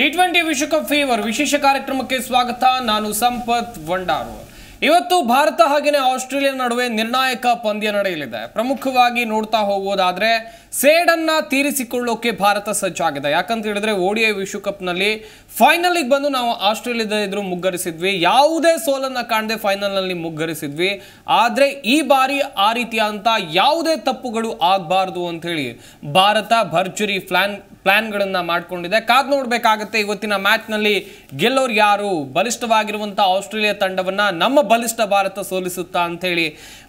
T twenty ವಿಶ್ವಕಪ್ fever ವಿಶೇಷ ಕಾರ್ಯಕ್ರಮಕ್ಕೆ ಸ್ವಾಗತ ನಾನು ಸಂಪತ್ ವಂಡಾರು ಇವತ್ತು ಭಾರತ ಹಾಗೆಯೇ ಆಸ್ಟ್ರೇಲಿಯಾ ನಡುವೆ ನಿರ್ಣಾಯಕ ಪಂದ್ಯ ನಡೆಯಲಿದೆ ಪ್ರಮುಖವಾಗಿ ನೋಡ್ತಾ ಹೋಗುವುದಾದ್ರೆ ಸೇಡನ್ನ ತೀರಿಸಿಕೊಳ್ಳೋಕೆ ಭಾರತ ಸಜ್ಜಾಗಿದೆ ಯಾಕಂತ ಹೇಳಿದ್ರೆ ಓಡಿಐ ವಿಶ್ವಕಪ್ನಲ್ಲಿ ಫೈನಲಿಗೆ ಬಂದು ನಾವು ಆಸ್ಟ್ರೇಲಿಯಾದ ಎದುರು ಮುಗ್ಗರಿಸಿದ್ವಿ ಯಾವುದೇ ಸೋಲನ್ನ ಕಾಣದೆ ಫೈನಲ್ನಲ್ಲಿ ಮುಗ್ಗರಿಸಿದ್ವಿ ಆದರೆ ಈ ಬಾರಿ ಆ ರೀತಿಯಾದಂಥ ಯಾವುದೇ ತಪ್ಪುಗಳು ಅಂತ ಹೇಳಿ ಭಾರತ ಭರ್ಜರಿ ಪ್ಲಾನ್ ಪ್ಲ್ಯಾನ್ಗಳನ್ನು ಮಾಡಿಕೊಂಡಿದೆ ಕಾದ್ ನೋಡಬೇಕಾಗತ್ತೆ ಇವತ್ತಿನ ಮ್ಯಾಚ್ನಲ್ಲಿ ಗೆಲ್ಲೋರು ಯಾರು ಬಲಿಷ್ಠವಾಗಿರುವಂಥ ಆಸ್ಟ್ರೇಲಿಯಾ ತಂಡವನ್ನು ನಮ್ಮ ಬಲಿಷ್ಠ ಭಾರತ ಸೋಲಿಸುತ್ತಾ ಹೇಳಿ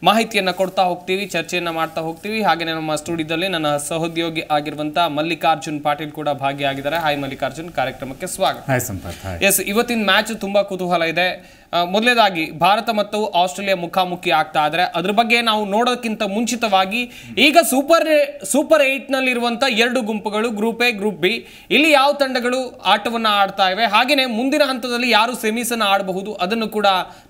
ಮಾಹಿತಿಯನ್ನು ಕೊಡ್ತಾ ಹೋಗ್ತೀವಿ ಚರ್ಚೆಯನ್ನು ಮಾಡ್ತಾ ಹೋಗ್ತೀವಿ ಹಾಗೆ ನಮ್ಮ ಸ್ಟುಡಿಯೋದಲ್ಲಿ ನನ್ನ ಸಹೋದ್ಯೋಗಿ ಆಗಿರುವಂತಹ ಮಲ್ಲಿಕಾರ್ಜುನ್ ಪಾಟೀಲ್ ಕೂಡ ಭಾಗಿಯಾಗಿದ್ದಾರೆ ಹಾಯ್ ಮಲ್ಲಿಕಾರ್ಜುನ್ ಕಾರ್ಯಕ್ರಮಕ್ಕೆ ಸ್ವಾಗತ ಎಸ್ ಇವತ್ತಿನ ಮ್ಯಾಚ್ ತುಂಬಾ ಕುತೂಹಲ ಇದೆ ಮೊದಲೇದಾಗಿ ಭಾರತ ಮತ್ತು ಆಸ್ಟ್ರೇಲಿಯಾ ಮುಖಾಮುಖಿ ಆಗ್ತಾ ಇದ್ರೆ ಅದ್ರ ಬಗ್ಗೆ ನಾವು ನೋಡೋದಕ್ಕಿಂತ ಮುಂಚಿತವಾಗಿ ಈಗ ಸೂಪರ್ ಸೂಪರ್ ಇರುವಂತಹ ಎರಡು ಗುಂಪುಗಳು ಗ್ರೂಪ್ ಎ ಗ್ರೂಪ್ ಬಿ ಇಲ್ಲಿ ಯಾವ ತಂಡಗಳು ಆಟವನ್ನು ಆಡ್ತಾ ಇವೆ ಹಾಗೆಯೇ ಮುಂದಿನ ಹಂತದಲ್ಲಿ ಯಾರು ಸೆಮೀಸನ್ನು ಆಡಬಹುದು ಅದನ್ನು ಕೂಡ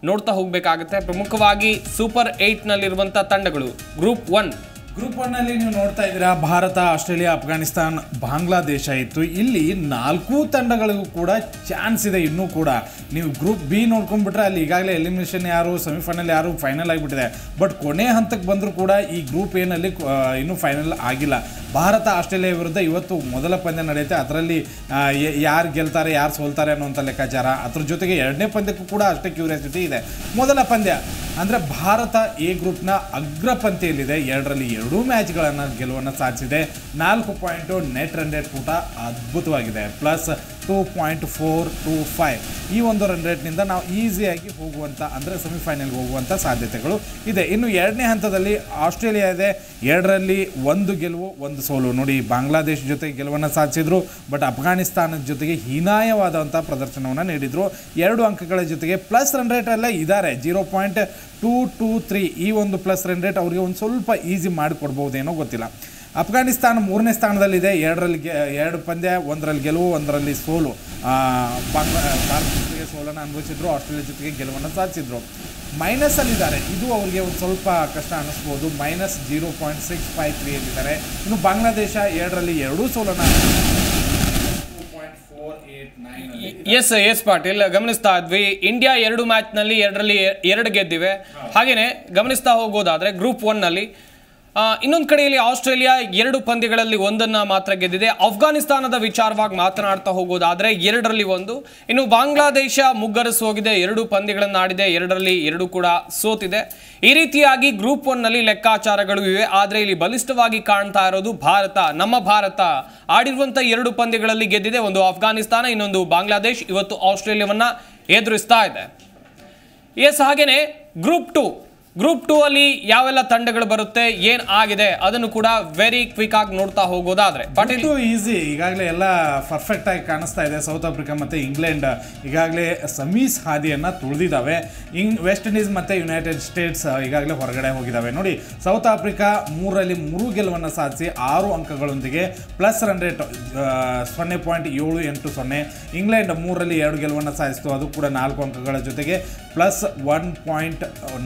ನೋಡ್ತಾ ಹೋಗ್ಬೇಕಾಗುತ್ತೆ ಪ್ರಮುಖವಾಗಿ ಸೂಪರ್ ನಲ್ಲಿರುವಂತಹ ತಂಡಗಳು ಗ್ರೂಪ್ ಒನ್ ಗ್ರೂಪ್ ಒನ್ನಲ್ಲಿ ನೀವು ನೋಡ್ತಾ ಇದ್ದೀರಾ ಭಾರತ ಆಸ್ಟ್ರೇಲಿಯಾ ಅಫ್ಘಾನಿಸ್ತಾನ್ ಬಾಂಗ್ಲಾದೇಶ ಇತ್ತು ಇಲ್ಲಿ ನಾಲ್ಕು ತಂಡಗಳಿಗೂ ಕೂಡ ಚಾನ್ಸ್ ಇದೆ ಇನ್ನೂ ಕೂಡ ನೀವು ಗ್ರೂಪ್ ಬಿ ನೋಡ್ಕೊಂಡ್ಬಿಟ್ರೆ ಅಲ್ಲಿ ಈಗಾಗಲೇ ಎಲಿಮಿನೇಷನ್ ಯಾರು ಸೆಮಿಫೈನಲ್ ಯಾರು ಫೈನಲ್ ಆಗಿಬಿಟ್ಟಿದೆ ಬಟ್ ಕೊನೆ ಹಂತಕ್ಕೆ ಬಂದರೂ ಕೂಡ ಈ ಗ್ರೂಪ್ ಏನಲ್ಲಿ ಇನ್ನೂ ಫೈನಲ್ ಆಗಿಲ್ಲ ಭಾರತ ಆಸ್ಟ್ರೇಲಿಯಾ ವಿರುದ್ಧ ಇವತ್ತು ಮೊದಲ ಪಂದ್ಯ ನಡೆಯುತ್ತೆ ಅದರಲ್ಲಿ ಯಾರು ಗೆಲ್ತಾರೆ ಯಾರು ಸೋಲ್ತಾರೆ ಅನ್ನೋಂಥ ಲೆಕ್ಕಾಚಾರ ಅದ್ರ ಜೊತೆಗೆ ಎರಡನೇ ಪಂದ್ಯಕ್ಕೂ ಕೂಡ ಅಷ್ಟೇ ಕ್ಯೂರಿಯಾಸಿಟಿ ಇದೆ ಮೊದಲ ಪಂದ್ಯ ಅಂದರೆ ಭಾರತ ಎ ಗ್ರೂಪ್ನ ಅಗ್ರಪಂಥಿಯಲ್ಲಿದೆ ಎರಡರಲ್ಲಿ ಎರಡೂ ಮ್ಯಾಚ್ಗಳನ್ನು ಗೆಲುವನ್ನು ಸಾಧಿಸಿದೆ ನಾಲ್ಕು ಪಾಯಿಂಟು ನೆಟ್ ರನ್ ರೇಟ್ ಕೂಟ ಅದ್ಭುತವಾಗಿದೆ plus two point four two five ಈ ಒಂದು ರನ್ ರೇಟ್ನಿಂದ ನಾವು ಈಸಿಯಾಗಿ ಹೋಗುವಂಥ ಅಂದರೆ ಸೆಮಿಫೈನಲ್ಗೆ ಹೋಗುವಂಥ ಸಾಧ್ಯತೆಗಳು ಇದೆ ಇನ್ನು ಎರಡನೇ ಹಂತದಲ್ಲಿ ಆಸ್ಟ್ರೇಲಿಯಾ ಇದೆ ಎರಡರಲ್ಲಿ ಒಂದು ಗೆಲುವು ಒಂದು ಸೋಲು ನೋಡಿ ಬಾಂಗ್ಲಾದೇಶ್ ಜೊತೆ ಗೆಲುವನ್ನು ಸಾಧಿಸಿದರು ಬಟ್ ಅಫ್ಘಾನಿಸ್ತಾನದ ಜೊತೆಗೆ ಹೀನಾಯವಾದಂಥ ಪ್ರದರ್ಶನವನ್ನು ನೀಡಿದರು ಎರಡು ಅಂಕಗಳ ಜೊತೆಗೆ ಪ್ಲಸ್ ರನ್ ರೇಟಲ್ಲೇ ಇದ್ದಾರೆ zero point two two three ಈ ಒಂದು ಪ್ಲಸ್ ರನ್ ರೇಟ್ ಅವರಿಗೆ ಒಂದು ಸ್ವಲ್ಪ ಈಸಿ ಮಾಡಿಕೊಡ್ಬೋದೇನೋ ಗೊತ್ತಿಲ್ಲ ಅಫ್ಘಾನಿಸ್ತಾನ ಮೂರನೇ ಸ್ಥಾನದಲ್ಲಿದೆ ಎರಡರಲ್ಲಿ ಗೆ ಎರಡು ಪಂದ್ಯ ಒಂದರಲ್ಲಿ ಗೆಲುವು ಒಂದರಲ್ಲಿ ಸೋಲು ಭಾರತ ಜೊತೆಗೆ ಸೋಲನ್ನು ಅನುಭವಿಸಿದ್ರು ಆಸ್ಟ್ರೇಲಿಯಾ ಜೊತೆಗೆ ಗೆಲುವನ್ನು ಸಾಧಿಸಿದ್ರು ಮೈನಸ್ಸಲ್ಲಿದ್ದಾರೆ ಇದು ಅವರಿಗೆ ಒಂದು ಸ್ವಲ್ಪ ಕಷ್ಟ ಅನ್ನಿಸ್ಬೋದು minus zero point six five three ಅಲ್ಲಿದ್ದಾರೆ ಇನ್ನು ಬಾಂಗ್ಲಾದೇಶ ಎರಡರಲ್ಲಿ ಎರಡೂ ಸೋಲನ್ನು ಎಸ್ ಎಸ್ ಪಾಟೀಲ್ ಗಮನಿಸ್ತಾ ಇದ್ವಿ ಇಂಡಿಯಾ ಎರಡು ಮ್ಯಾಚ್ನಲ್ಲಿ ಎರಡರಲ್ಲಿ ಎರಡು ಗೆದ್ದಿವೆ ಹಾಗೆಯೇ ಗಮನಿಸ್ತಾ ಹೋಗೋದಾದರೆ ಗ್ರೂಪ್ ಒನ್ನಲ್ಲಿ ಇನ್ನೊಂದು ಕಡೆಯಲ್ಲಿ ಆಸ್ಟ್ರೇಲಿಯಾ ಎರಡು ಪಂದ್ಯಗಳಲ್ಲಿ ಒಂದನ್ನ ಮಾತ್ರ ಗೆದ್ದಿದೆ ಅಫ್ಘಾನಿಸ್ತಾನದ ವಿಚಾರವಾಗಿ ಮಾತನಾಡ್ತಾ ಹೋಗೋದಾದ್ರೆ ಎರಡರಲ್ಲಿ ಒಂದು ಇನ್ನು ಬಾಂಗ್ಲಾದೇಶ ಮುಗ್ಗರಸು ಹೋಗಿದೆ ಎರಡು ಪಂದ್ಯಗಳನ್ನು ಆಡಿದೆ ಎರಡರಲ್ಲಿ ಎರಡು ಕೂಡ ಸೋತಿದೆ ಈ ರೀತಿಯಾಗಿ ಗ್ರೂಪ್ ಒನ್ನಲ್ಲಿ ಲೆಕ್ಕಾಚಾರಗಳು ಇವೆ ಆದರೆ ಇಲ್ಲಿ ಬಲಿಷ್ಠವಾಗಿ ಕಾಣ್ತಾ ಇರೋದು ಭಾರತ ನಮ್ಮ ಭಾರತ ಆಡಿರುವಂಥ ಎರಡು ಪಂದ್ಯಗಳಲ್ಲಿ ಗೆದ್ದಿದೆ ಒಂದು ಅಫ್ಘಾನಿಸ್ತಾನ ಇನ್ನೊಂದು ಬಾಂಗ್ಲಾದೇಶ್ ಇವತ್ತು ಆಸ್ಟ್ರೇಲಿಯಾವನ್ನ ಎದುರಿಸ್ತಾ ಇದೆ ಎಸ್ ಹಾಗೇನೆ ಗ್ರೂಪ್ ಟು ಗ್ರೂಪ್ ಟೂ ಅಲ್ಲಿ ಯಾವೆಲ್ಲ ತಂಡಗಳು ಬರುತ್ತೆ ಏನ್ ಆಗಿದೆ ಅದನ್ನು ಕೂಡ ವೆರಿ ಕ್ವಿಕ್ ಆಗಿ ನೋಡ್ತಾ ಹೋಗೋದಾದ್ರೆ ಬಟ್ ಇಟ್ ಈಸಿ ಈಗಾಗಲೇ ಎಲ್ಲ ಪರ್ಫೆಕ್ಟ್ ಆಗಿ ಕಾಣಿಸ್ತಾ ಇದೆ ಸೌತ್ ಆಫ್ರಿಕಾ ಮತ್ತೆ ಇಂಗ್ಲೆಂಡ್ ಈಗಾಗಲೇ ಸಮೀಸ್ ಹಾದಿಯನ್ನ ತುಳಿದಿದ್ದಾವೆ ಇಂಗ್ ವೆಸ್ಟ್ ಇಂಡೀಸ್ ಮತ್ತೆ ಯುನೈಟೆಡ್ ಸ್ಟೇಟ್ಸ್ ಈಗಾಗಲೇ ಹೊರಗಡೆ ಹೋಗಿದ್ದಾವೆ ನೋಡಿ ಸೌತ್ ಆಫ್ರಿಕಾ ಮೂರಲ್ಲಿ ಮೂರು ಗೆಲುವನ್ನು ಸಾಧಿಸಿ ಆರು ಅಂಕಗಳೊಂದಿಗೆ ಪ್ಲಸ್ ರನ್ ರೇಟ್ ಸೊನ್ನೆ ಪಾಯಿಂಟ್ ಏಳು ಎಂಟು ಸೊನ್ನೆ ಇಂಗ್ಲೆಂಡ್ ಮೂರಲ್ಲಿ ಎರಡು ಗೆಲುವನ್ನು ಸಾಧಿಸಿತು ಅದು ಕೂಡ ನಾಲ್ಕು ಅಂಕಗಳ ಜೊತೆಗೆ plus one point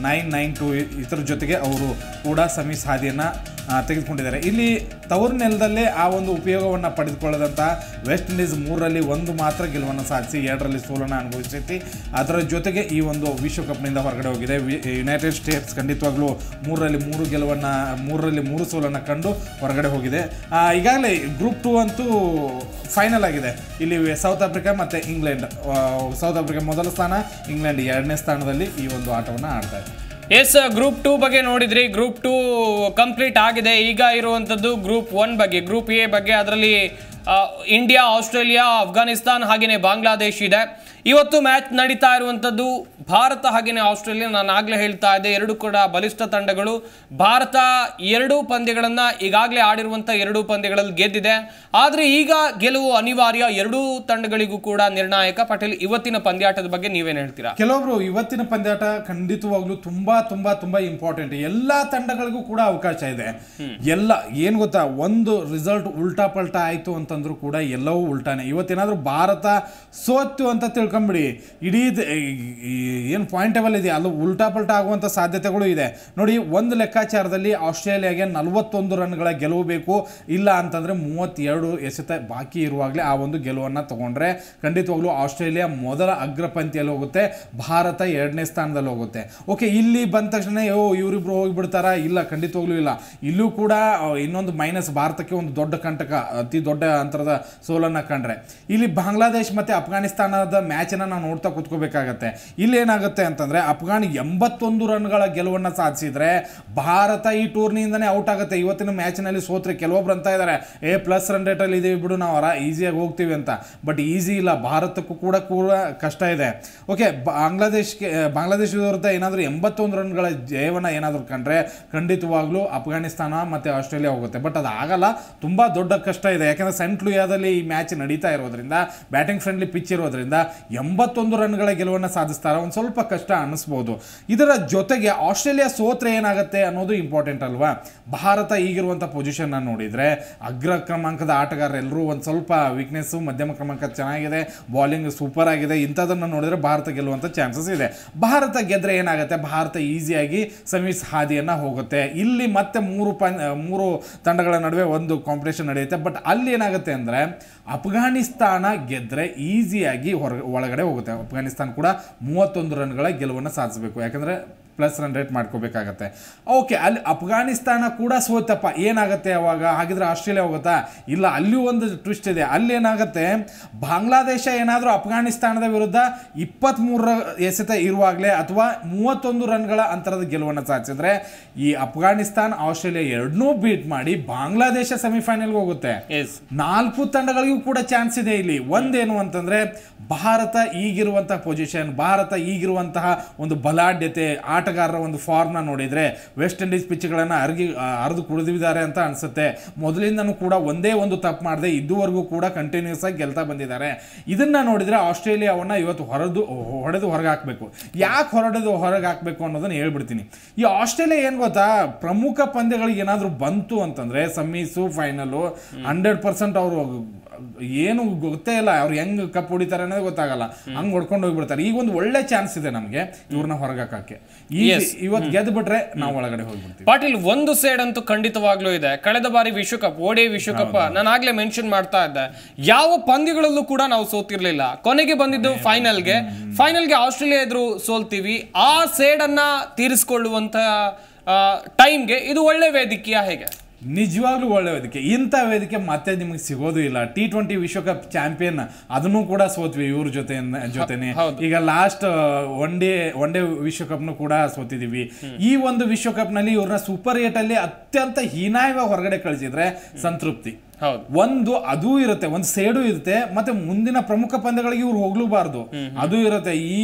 nine nine two ಇತರ ಜೊತೆಗೆ ಅವರು ಕೂಡ ಸಮೀಸ್ ಹಾದಿಯನ್ನು ತೆಗೆದುಕೊಂಡಿದ್ದಾರೆ ಇಲ್ಲಿ ತವರು ನೆಲದಲ್ಲೇ ಆ ಒಂದು ಉಪಯೋಗವನ್ನು ಪಡೆದುಕೊಳ್ಳದಂಥ ವೆಸ್ಟ್ ಇಂಡೀಸ್ ಮೂರರಲ್ಲಿ ಒಂದು ಮಾತ್ರ ಗೆಲುವನ್ನು ಸಾಧಿಸಿ ಎರಡರಲ್ಲಿ ಸೋಲನ್ನು ಅನುಭವಿಸೈತಿ ಅದರ ಜೊತೆಗೆ ಈ ಒಂದು ವಿಶ್ವಕಪ್ನಿಂದ ಹೊರಗಡೆ ಹೋಗಿದೆ ಯುನೈಟೆಡ್ ಸ್ಟೇಟ್ಸ್ ಖಂಡಿತವಾಗ್ಲೂ ಮೂರರಲ್ಲಿ ಮೂರು ಗೆಲುವನ್ನು ಮೂರರಲ್ಲಿ ಮೂರು ಸೋಲನ್ನು ಕಂಡು ಹೊರಗಡೆ ಹೋಗಿದೆ ಈಗಾಗಲೇ ಗ್ರೂಪ್ ಟೂ ಅಂತೂ ಫೈನಲ್ ಆಗಿದೆ ಇಲ್ಲಿ ಸೌತ್ ಆಫ್ರಿಕಾ ಮತ್ತು ಇಂಗ್ಲೆಂಡ್ ಸೌತ್ ಆಫ್ರಿಕಾ ಮೊದಲ ಸ್ಥಾನ ಇಂಗ್ಲೆಂಡ್ ಎರಡನೇ ಸ್ಥಾನದಲ್ಲಿ ಈ ಒಂದು ಆಟವನ್ನು ಆಡ್ತಾ ಇದೆ ಎಸ್ ಗ್ರೂಪ್ ಟೂ ಬಗ್ಗೆ ನೋಡಿದ್ರಿ ಗ್ರೂಪ್ ಟೂ ಕಂಪ್ಲೀಟ್ ಆಗಿದೆ ಈಗ ಇರುವಂಥದ್ದು ಗ್ರೂಪ್ ಒನ್ ಬಗ್ಗೆ ಗ್ರೂಪ್ ಎ ಬಗ್ಗೆ ಅದರಲ್ಲಿ ಇಂಡಿಯಾ ಆಸ್ಟ್ರೇಲಿಯಾ ಅಫ್ಘಾನಿಸ್ತಾನ್ ಹಾಗೆಯೇ ಬಾಂಗ್ಲಾದೇಶ್ ಇದೆ ಇವತ್ತು ಮ್ಯಾಚ್ ನಡೀತಾ ಇರುವಂಥದ್ದು ಭಾರತ ಹಾಗೆಯೇ ಆಸ್ಟ್ರೇಲಿಯಾ ನಾನು ಆಗಲೇ ಹೇಳ್ತಾ ಇದ್ದೆ ಎರಡು ಕೂಡ ಬಲಿಷ್ಠ ತಂಡಗಳು ಭಾರತ ಎರಡೂ ಪಂದ್ಯಗಳನ್ನು ಈಗಾಗಲೇ ಆಡಿರುವಂಥ ಎರಡೂ ಪಂದ್ಯಗಳಲ್ಲಿ ಗೆದ್ದಿದೆ ಆದರೆ ಈಗ ಗೆಲುವು ಅನಿವಾರ್ಯ ಎರಡೂ ತಂಡಗಳಿಗೂ ಕೂಡ ನಿರ್ಣಾಯಕ ಪಟೇಲ್ ಇವತ್ತಿನ ಪಂದ್ಯಾಟದ ಬಗ್ಗೆ ನೀವೇನು ಹೇಳ್ತೀರಾ ಕೆಲವೊಬ್ರು ಇವತ್ತಿನ ಪಂದ್ಯಾಟ ಖಂಡಿತವಾಗ್ಲೂ ತುಂಬಾ ತುಂಬಾ ತುಂಬಾ ಇಂಪಾರ್ಟೆಂಟ್ ಎಲ್ಲ ತಂಡಗಳಿಗೂ ಕೂಡ ಅವಕಾಶ ಇದೆ ಎಲ್ಲ ಏನು ಗೊತ್ತಾ ಒಂದು ರಿಸಲ್ಟ್ ಉಲ್ಟಾ ಪಲ್ಟಾ ಆಯಿತು ಅಂತಂದ್ರೂ ಕೂಡ ಎಲ್ಲವೂ ಉಲ್ಟಾನೆ ಇವತ್ತೇನಾದರೂ ಭಾರತ ಸೋತು ಅಂತ ತಿಳ್ಕೊ ತಿಳ್ಕೊಂಬಿಡಿ ಇಡೀ ಏನು ಪಾಯಿಂಟ್ ಟೇಬಲ್ ಇದೆ ಅಲ್ಲಿ ಉಲ್ಟಾ ಪಲ್ಟಾ ಆಗುವಂಥ ಸಾಧ್ಯತೆಗಳು ಇದೆ ನೋಡಿ ಒಂದು ಲೆಕ್ಕಾಚಾರದಲ್ಲಿ ಆಸ್ಟ್ರೇಲಿಯಾಗೆ ನಲವತ್ತೊಂದು ರನ್ಗಳ ಗೆಲುವು ಬೇಕು ಇಲ್ಲ ಅಂತಂದರೆ ಮೂವತ್ತೆರಡು ಎಸೆತ ಬಾಕಿ ಇರುವಾಗಲೇ ಆ ಒಂದು ಗೆಲುವನ್ನು ತಗೊಂಡ್ರೆ ಖಂಡಿತವಾಗ್ಲೂ ಆಸ್ಟ್ರೇಲಿಯಾ ಮೊದಲ ಅಗ್ರಪಂಥಿಯಲ್ಲಿ ಹೋಗುತ್ತೆ ಭಾರತ ಎರಡನೇ ಸ್ಥಾನದಲ್ಲಿ ಹೋಗುತ್ತೆ ಓಕೆ ಇಲ್ಲಿ ಬಂದ ತಕ್ಷಣ ಯೋ ಇವರಿಬ್ರು ಹೋಗಿಬಿಡ್ತಾರಾ ಇಲ್ಲ ಖಂಡಿತವಾಗ್ಲೂ ಇಲ್ಲ ಇಲ್ಲೂ ಕೂಡ ಇನ್ನೊಂದು ಮೈನಸ್ ಭಾರತಕ್ಕೆ ಒಂದು ದೊಡ್ಡ ಕಂಟಕ ಅತಿ ದೊಡ್ಡ ಅಂತರದ ಸೋಲನ್ನು ಕಂಡ್ರೆ ಇಲ್ಲಿ ಬಾಂಗ್ಲಾದೇಶ್ ಮತ್ತು ಅಫ್ಘಾನಿಸ್ತಾನದ ಮ್ಯಾಚ್ ಮ್ಯಾಚನ್ನು ನಾವು ನೋಡ್ತಾ ಕೂತ್ಕೋಬೇಕಾಗತ್ತೆ ಇಲ್ಲೇನಾಗುತ್ತೆ ಅಂತಂದರೆ ಅಫ್ಘಾನ್ ಎಂಬತ್ತೊಂದು ರನ್ಗಳ ಗೆಲುವನ್ನು ಸಾಧಿಸಿದರೆ ಭಾರತ ಈ ಟೂರ್ನಿಯಿಂದನೇ ಔಟ್ ಆಗುತ್ತೆ ಇವತ್ತಿನ ಮ್ಯಾಚ್ನಲ್ಲಿ ಸೋತ್ರೆ ಕೆಲವೊಬ್ರು ಅಂತ ಇದ್ದಾರೆ ಏ ಪ್ಲಸ್ ರನ್ ರೇಟಲ್ಲಿ ಇದ್ದೀವಿ ಬಿಡು ನಾವು ಅವರ ಈಸಿಯಾಗಿ ಹೋಗ್ತೀವಿ ಅಂತ ಬಟ್ ಈಸಿ ಇಲ್ಲ ಭಾರತಕ್ಕೂ ಕೂಡ ಕೂಡ ಕಷ್ಟ ಇದೆ ಓಕೆ ಬಾಂಗ್ಲಾದೇಶ್ಗೆ ಬಾಂಗ್ಲಾದೇಶದ ವಿರುದ್ಧ ಏನಾದರೂ ಎಂಬತ್ತೊಂದು ರನ್ಗಳ ಜಯವನ್ನು ಏನಾದರೂ ಕಂಡ್ರೆ ಖಂಡಿತವಾಗ್ಲೂ ಅಫ್ಘಾನಿಸ್ತಾನ ಮತ್ತು ಆಸ್ಟ್ರೇಲಿಯಾ ಹೋಗುತ್ತೆ ಬಟ್ ಅದು ಆಗಲ್ಲ ತುಂಬ ದೊಡ್ಡ ಕಷ್ಟ ಇದೆ ಯಾಕಂದರೆ ಸೆಂಟ್ ಲೂಯಾದಲ್ಲಿ ಈ ಮ್ಯಾಚ್ ನಡೀತಾ ಇರೋದ್ರಿಂದ ಬ್ಯಾಟಿಂಗ್ ಫ್ರೆಂಡ್ಲಿ ಪಿಚ್ ಇರೋದ್ರಿಂದ ಎಂಬತ್ತೊಂದು ರನ್ಗಳ ಗೆಲುವನ್ನು ಸಾಧಿಸ್ತಾರೆ ಒಂದು ಸ್ವಲ್ಪ ಕಷ್ಟ ಅನ್ನಿಸ್ಬೋದು ಇದರ ಜೊತೆಗೆ ಆಸ್ಟ್ರೇಲಿಯಾ ಸೋತ್ರೆ ಏನಾಗುತ್ತೆ ಅನ್ನೋದು ಇಂಪಾರ್ಟೆಂಟ್ ಅಲ್ವಾ ಭಾರತ ಈಗಿರುವಂಥ ಪೊಸಿಷನ್ನ ನೋಡಿದರೆ ಅಗ್ರ ಕ್ರಮಾಂಕದ ಆಟಗಾರರೆಲ್ಲರೂ ಒಂದು ಸ್ವಲ್ಪ ವೀಕ್ನೆಸ್ಸು ಮಧ್ಯಮ ಕ್ರಮಾಂಕ ಚೆನ್ನಾಗಿದೆ ಬಾಲಿಂಗ್ ಸೂಪರ್ ಆಗಿದೆ ಇಂಥದನ್ನು ನೋಡಿದರೆ ಭಾರತ ಗೆಲ್ಲುವಂಥ ಚಾನ್ಸಸ್ ಇದೆ ಭಾರತ ಗೆದ್ದರೆ ಏನಾಗುತ್ತೆ ಭಾರತ ಈಸಿಯಾಗಿ ಸಮೀಸ್ ಹಾದಿಯನ್ನು ಹೋಗುತ್ತೆ ಇಲ್ಲಿ ಮತ್ತೆ ಮೂರು ಪ ಮೂರು ತಂಡಗಳ ನಡುವೆ ಒಂದು ಕಾಂಪಿಟೇಷನ್ ನಡೆಯುತ್ತೆ ಬಟ್ ಅಲ್ಲಿ ಏನಾಗುತ್ತೆ ಅಂದರೆ ಅಫ್ಘಾನಿಸ್ತಾನ ಗೆದ್ದರೆ ಈಸಿಯಾಗಿ ಹೊರ ಒಳಗಡೆ ಹೋಗುತ್ತೆ ಅಫ್ಘಾನಿಸ್ತಾನ್ ಕೂಡ ಮೂವತ್ತೊಂದು ರನ್ಗಳ ಗೆಲುವನ್ನು ಸಾಧಿಸಬೇಕು ಯಾಕಂದರೆ ಪ್ಲಸ್ ರನ್ ರೇಟ್ ಮಾಡ್ಕೋಬೇಕಾಗತ್ತೆ ಓಕೆ ಅಲ್ಲಿ ಅಫ್ಘಾನಿಸ್ತಾನ ಕೂಡ ಸೋತಪ್ಪ ಏನಾಗುತ್ತೆ ಅವಾಗ ಹಾಗಿದ್ರೆ ಆಸ್ಟ್ರೇಲಿಯಾ ಹೋಗುತ್ತಾ ಇಲ್ಲ ಅಲ್ಲಿ ಒಂದು ಟ್ವಿಸ್ಟ್ ಇದೆ ಅಲ್ಲಿ ಏನಾಗುತ್ತೆ ಬಾಂಗ್ಲಾದೇಶ ಏನಾದರೂ ಅಫ್ಘಾನಿಸ್ತಾನದ ವಿರುದ್ಧ ಇಪ್ಪತ್ತ್ಮೂರರ ಎಸೆತ ಇರುವಾಗಲೇ ಅಥವಾ ಮೂವತ್ತೊಂದು ರನ್ಗಳ ಅಂತರದ ಗೆಲುವನ್ನು ಸಾಧಿಸಿದ್ರೆ ಈ ಅಫ್ಘಾನಿಸ್ತಾನ ಆಸ್ಟ್ರೇಲಿಯಾ ಎರಡನ್ನೂ ಬೀಟ್ ಮಾಡಿ ಬಾಂಗ್ಲಾದೇಶ ಸೆಮಿಫೈನಲ್ಗೆ ಹೋಗುತ್ತೆ ನಾಲ್ಕು ತಂಡಗಳಿಗೂ ಕೂಡ ಚಾನ್ಸ್ ಇದೆ ಇಲ್ಲಿ ಒಂದೇನು ಅಂತಂದ್ರೆ ಭಾರತ ಈಗಿರುವಂತಹ ಪೊಸಿಷನ್ ಭಾರತ ಈಗಿರುವಂತಹ ಒಂದು ಬಲಾಢ್ಯತೆ ಆಟ ಆಟಗಾರರ ಒಂದು ಫಾರ್ಮ್ನ ನೋಡಿದರೆ ವೆಸ್ಟ್ ಇಂಡೀಸ್ ಪಿಚ್ಗಳನ್ನು ಅರ್ಗಿ ಅರ್ದು ಕುಡಿದಿದ್ದಾರೆ ಅಂತ ಅನಿಸುತ್ತೆ ಮೊದಲಿಂದನೂ ಕೂಡ ಒಂದೇ ಒಂದು ತಪ್ಪು ಮಾಡದೆ ಇದುವರೆಗೂ ಕೂಡ ಕಂಟಿನ್ಯೂಸ್ ಆಗಿ ಗೆಲ್ತಾ ಬಂದಿದ್ದಾರೆ ಇದನ್ನು ನೋಡಿದರೆ ಆಸ್ಟ್ರೇಲಿಯಾವನ್ನು ಇವತ್ತು ಹೊರದು ಹೊಡೆದು ಹೊರಗೆ ಹಾಕಬೇಕು ಯಾಕೆ ಹೊರಡೆದು ಹೊರಗೆ ಹಾಕಬೇಕು ಅನ್ನೋದನ್ನು ಹೇಳ್ಬಿಡ್ತೀನಿ ಈ ಆಸ್ಟ್ರೇಲಿಯಾ ಏನು ಗೊತ್ತಾ ಪ್ರಮುಖ ಪಂದ್ಯಗಳಿಗೆ ಏನಾದರೂ ಬಂತು ಅಂತಂದರೆ ಸಮ್ಮೀಸು ಫೈನಲ್ ಹಂಡ್ರೆಡ್ ಪರ್ಸೆಂಟ್ ಅವರು ಏನು ಗೊತ್ತೇ ಇಲ್ಲ ಅವ್ರು ಹೆಂಗ್ ಕಪ್ ಹೊಡಿತಾರೆ ಅನ್ನೋದು ಗೊತ್ತಾಗಲ್ಲ ಹಂಗ್ ಹೊಡ್ಕೊಂಡು ಹೋಗ್ಬಿಡ್ತಾರೆ ಈಗ ಒಂದು ಒಳ್ಳೆ ಚಾನ್ಸ್ ಇದೆ ನಮಗೆ ಇವ್ರನ್ನ ಹೊರಗಾಕಕ್ಕೆ ಇವತ್ತು ಗೆದ್ದು ನಾವು ಒಳಗಡೆ ಹೋಗ್ಬಿಡ್ತೀವಿ ಪಾಟೀಲ್ ಒಂದು ಸೈಡ್ ಅಂತೂ ಖಂಡಿತವಾಗ್ಲೂ ಇದೆ ಕಳೆದ ಬಾರಿ ವಿಶ್ವಕಪ್ ಓಡಿ ವಿಶ್ವಕಪ್ ನಾನು ಆಗ್ಲೇ ಮೆನ್ಷನ್ ಮಾಡ್ತಾ ಇದ್ದೆ ಯಾವ ಪಂದ್ಯಗಳಲ್ಲೂ ಕೂಡ ನಾವು ಸೋತಿರ್ಲಿಲ್ಲ ಕೊನೆಗೆ ಬಂದಿದ್ದು ಫೈನಲ್ಗೆ ಗೆ ಆಸ್ಟ್ರೇಲಿಯಾ ಎದುರು ಸೋಲ್ತೀವಿ ಆ ಸೇಡನ್ನ ತೀರಿಸಿಕೊಳ್ಳುವಂತ ಟೈಮ್ಗೆ ಇದು ಒಳ್ಳೆ ವೇದಿಕೆಯ ಹೇಗೆ ನಿಜವಾಗ್ಲೂ ಒಳ್ಳೆ ವೇದಿಕೆ ಇಂಥ ವೇದಿಕೆ ಮತ್ತೆ ನಿಮಗೆ ಸಿಗೋದು ಇಲ್ಲ ಟಿ ಟ್ವೆಂಟಿ ವಿಶ್ವಕಪ್ ಚಾಂಪಿಯನ್ ಅದನ್ನು ಕೂಡ ಸೋತ್ವಿ ಇವ್ರ ಜೊತೆ ಜೊತೆನೆ ಈಗ last one day one day ವಿಶ್ವಕಪ್ನು ಕೂಡ ಸೋತಿದೀವಿ ಈ ಒಂದು ವಿಶ್ವಕಪ್ ನಲ್ಲಿ ಇವ್ರನ್ನ ಸೂಪರ್ ಏಟ್ ಅಲ್ಲಿ ಅತ್ಯಂತ ಹೀನಾಯವಾಗಿ ಹೊರಗಡೆ ಕಳಿಸಿದ್ರೆ ಸಂತೃಪ್ತಿ ಒಂದು ಅದು ಇರುತ್ತೆ ಒಂದು ಸೇಡು ಇರುತ್ತೆ ಮತ್ತೆ ಮುಂದಿನ ಪ್ರಮುಖ ಪಂದ್ಯಗಳಿಗೆ ಇವ್ರು ಹೋಗ್ಲೂಬಾರ್ದು ಅದು ಇರುತ್ತೆ ಈ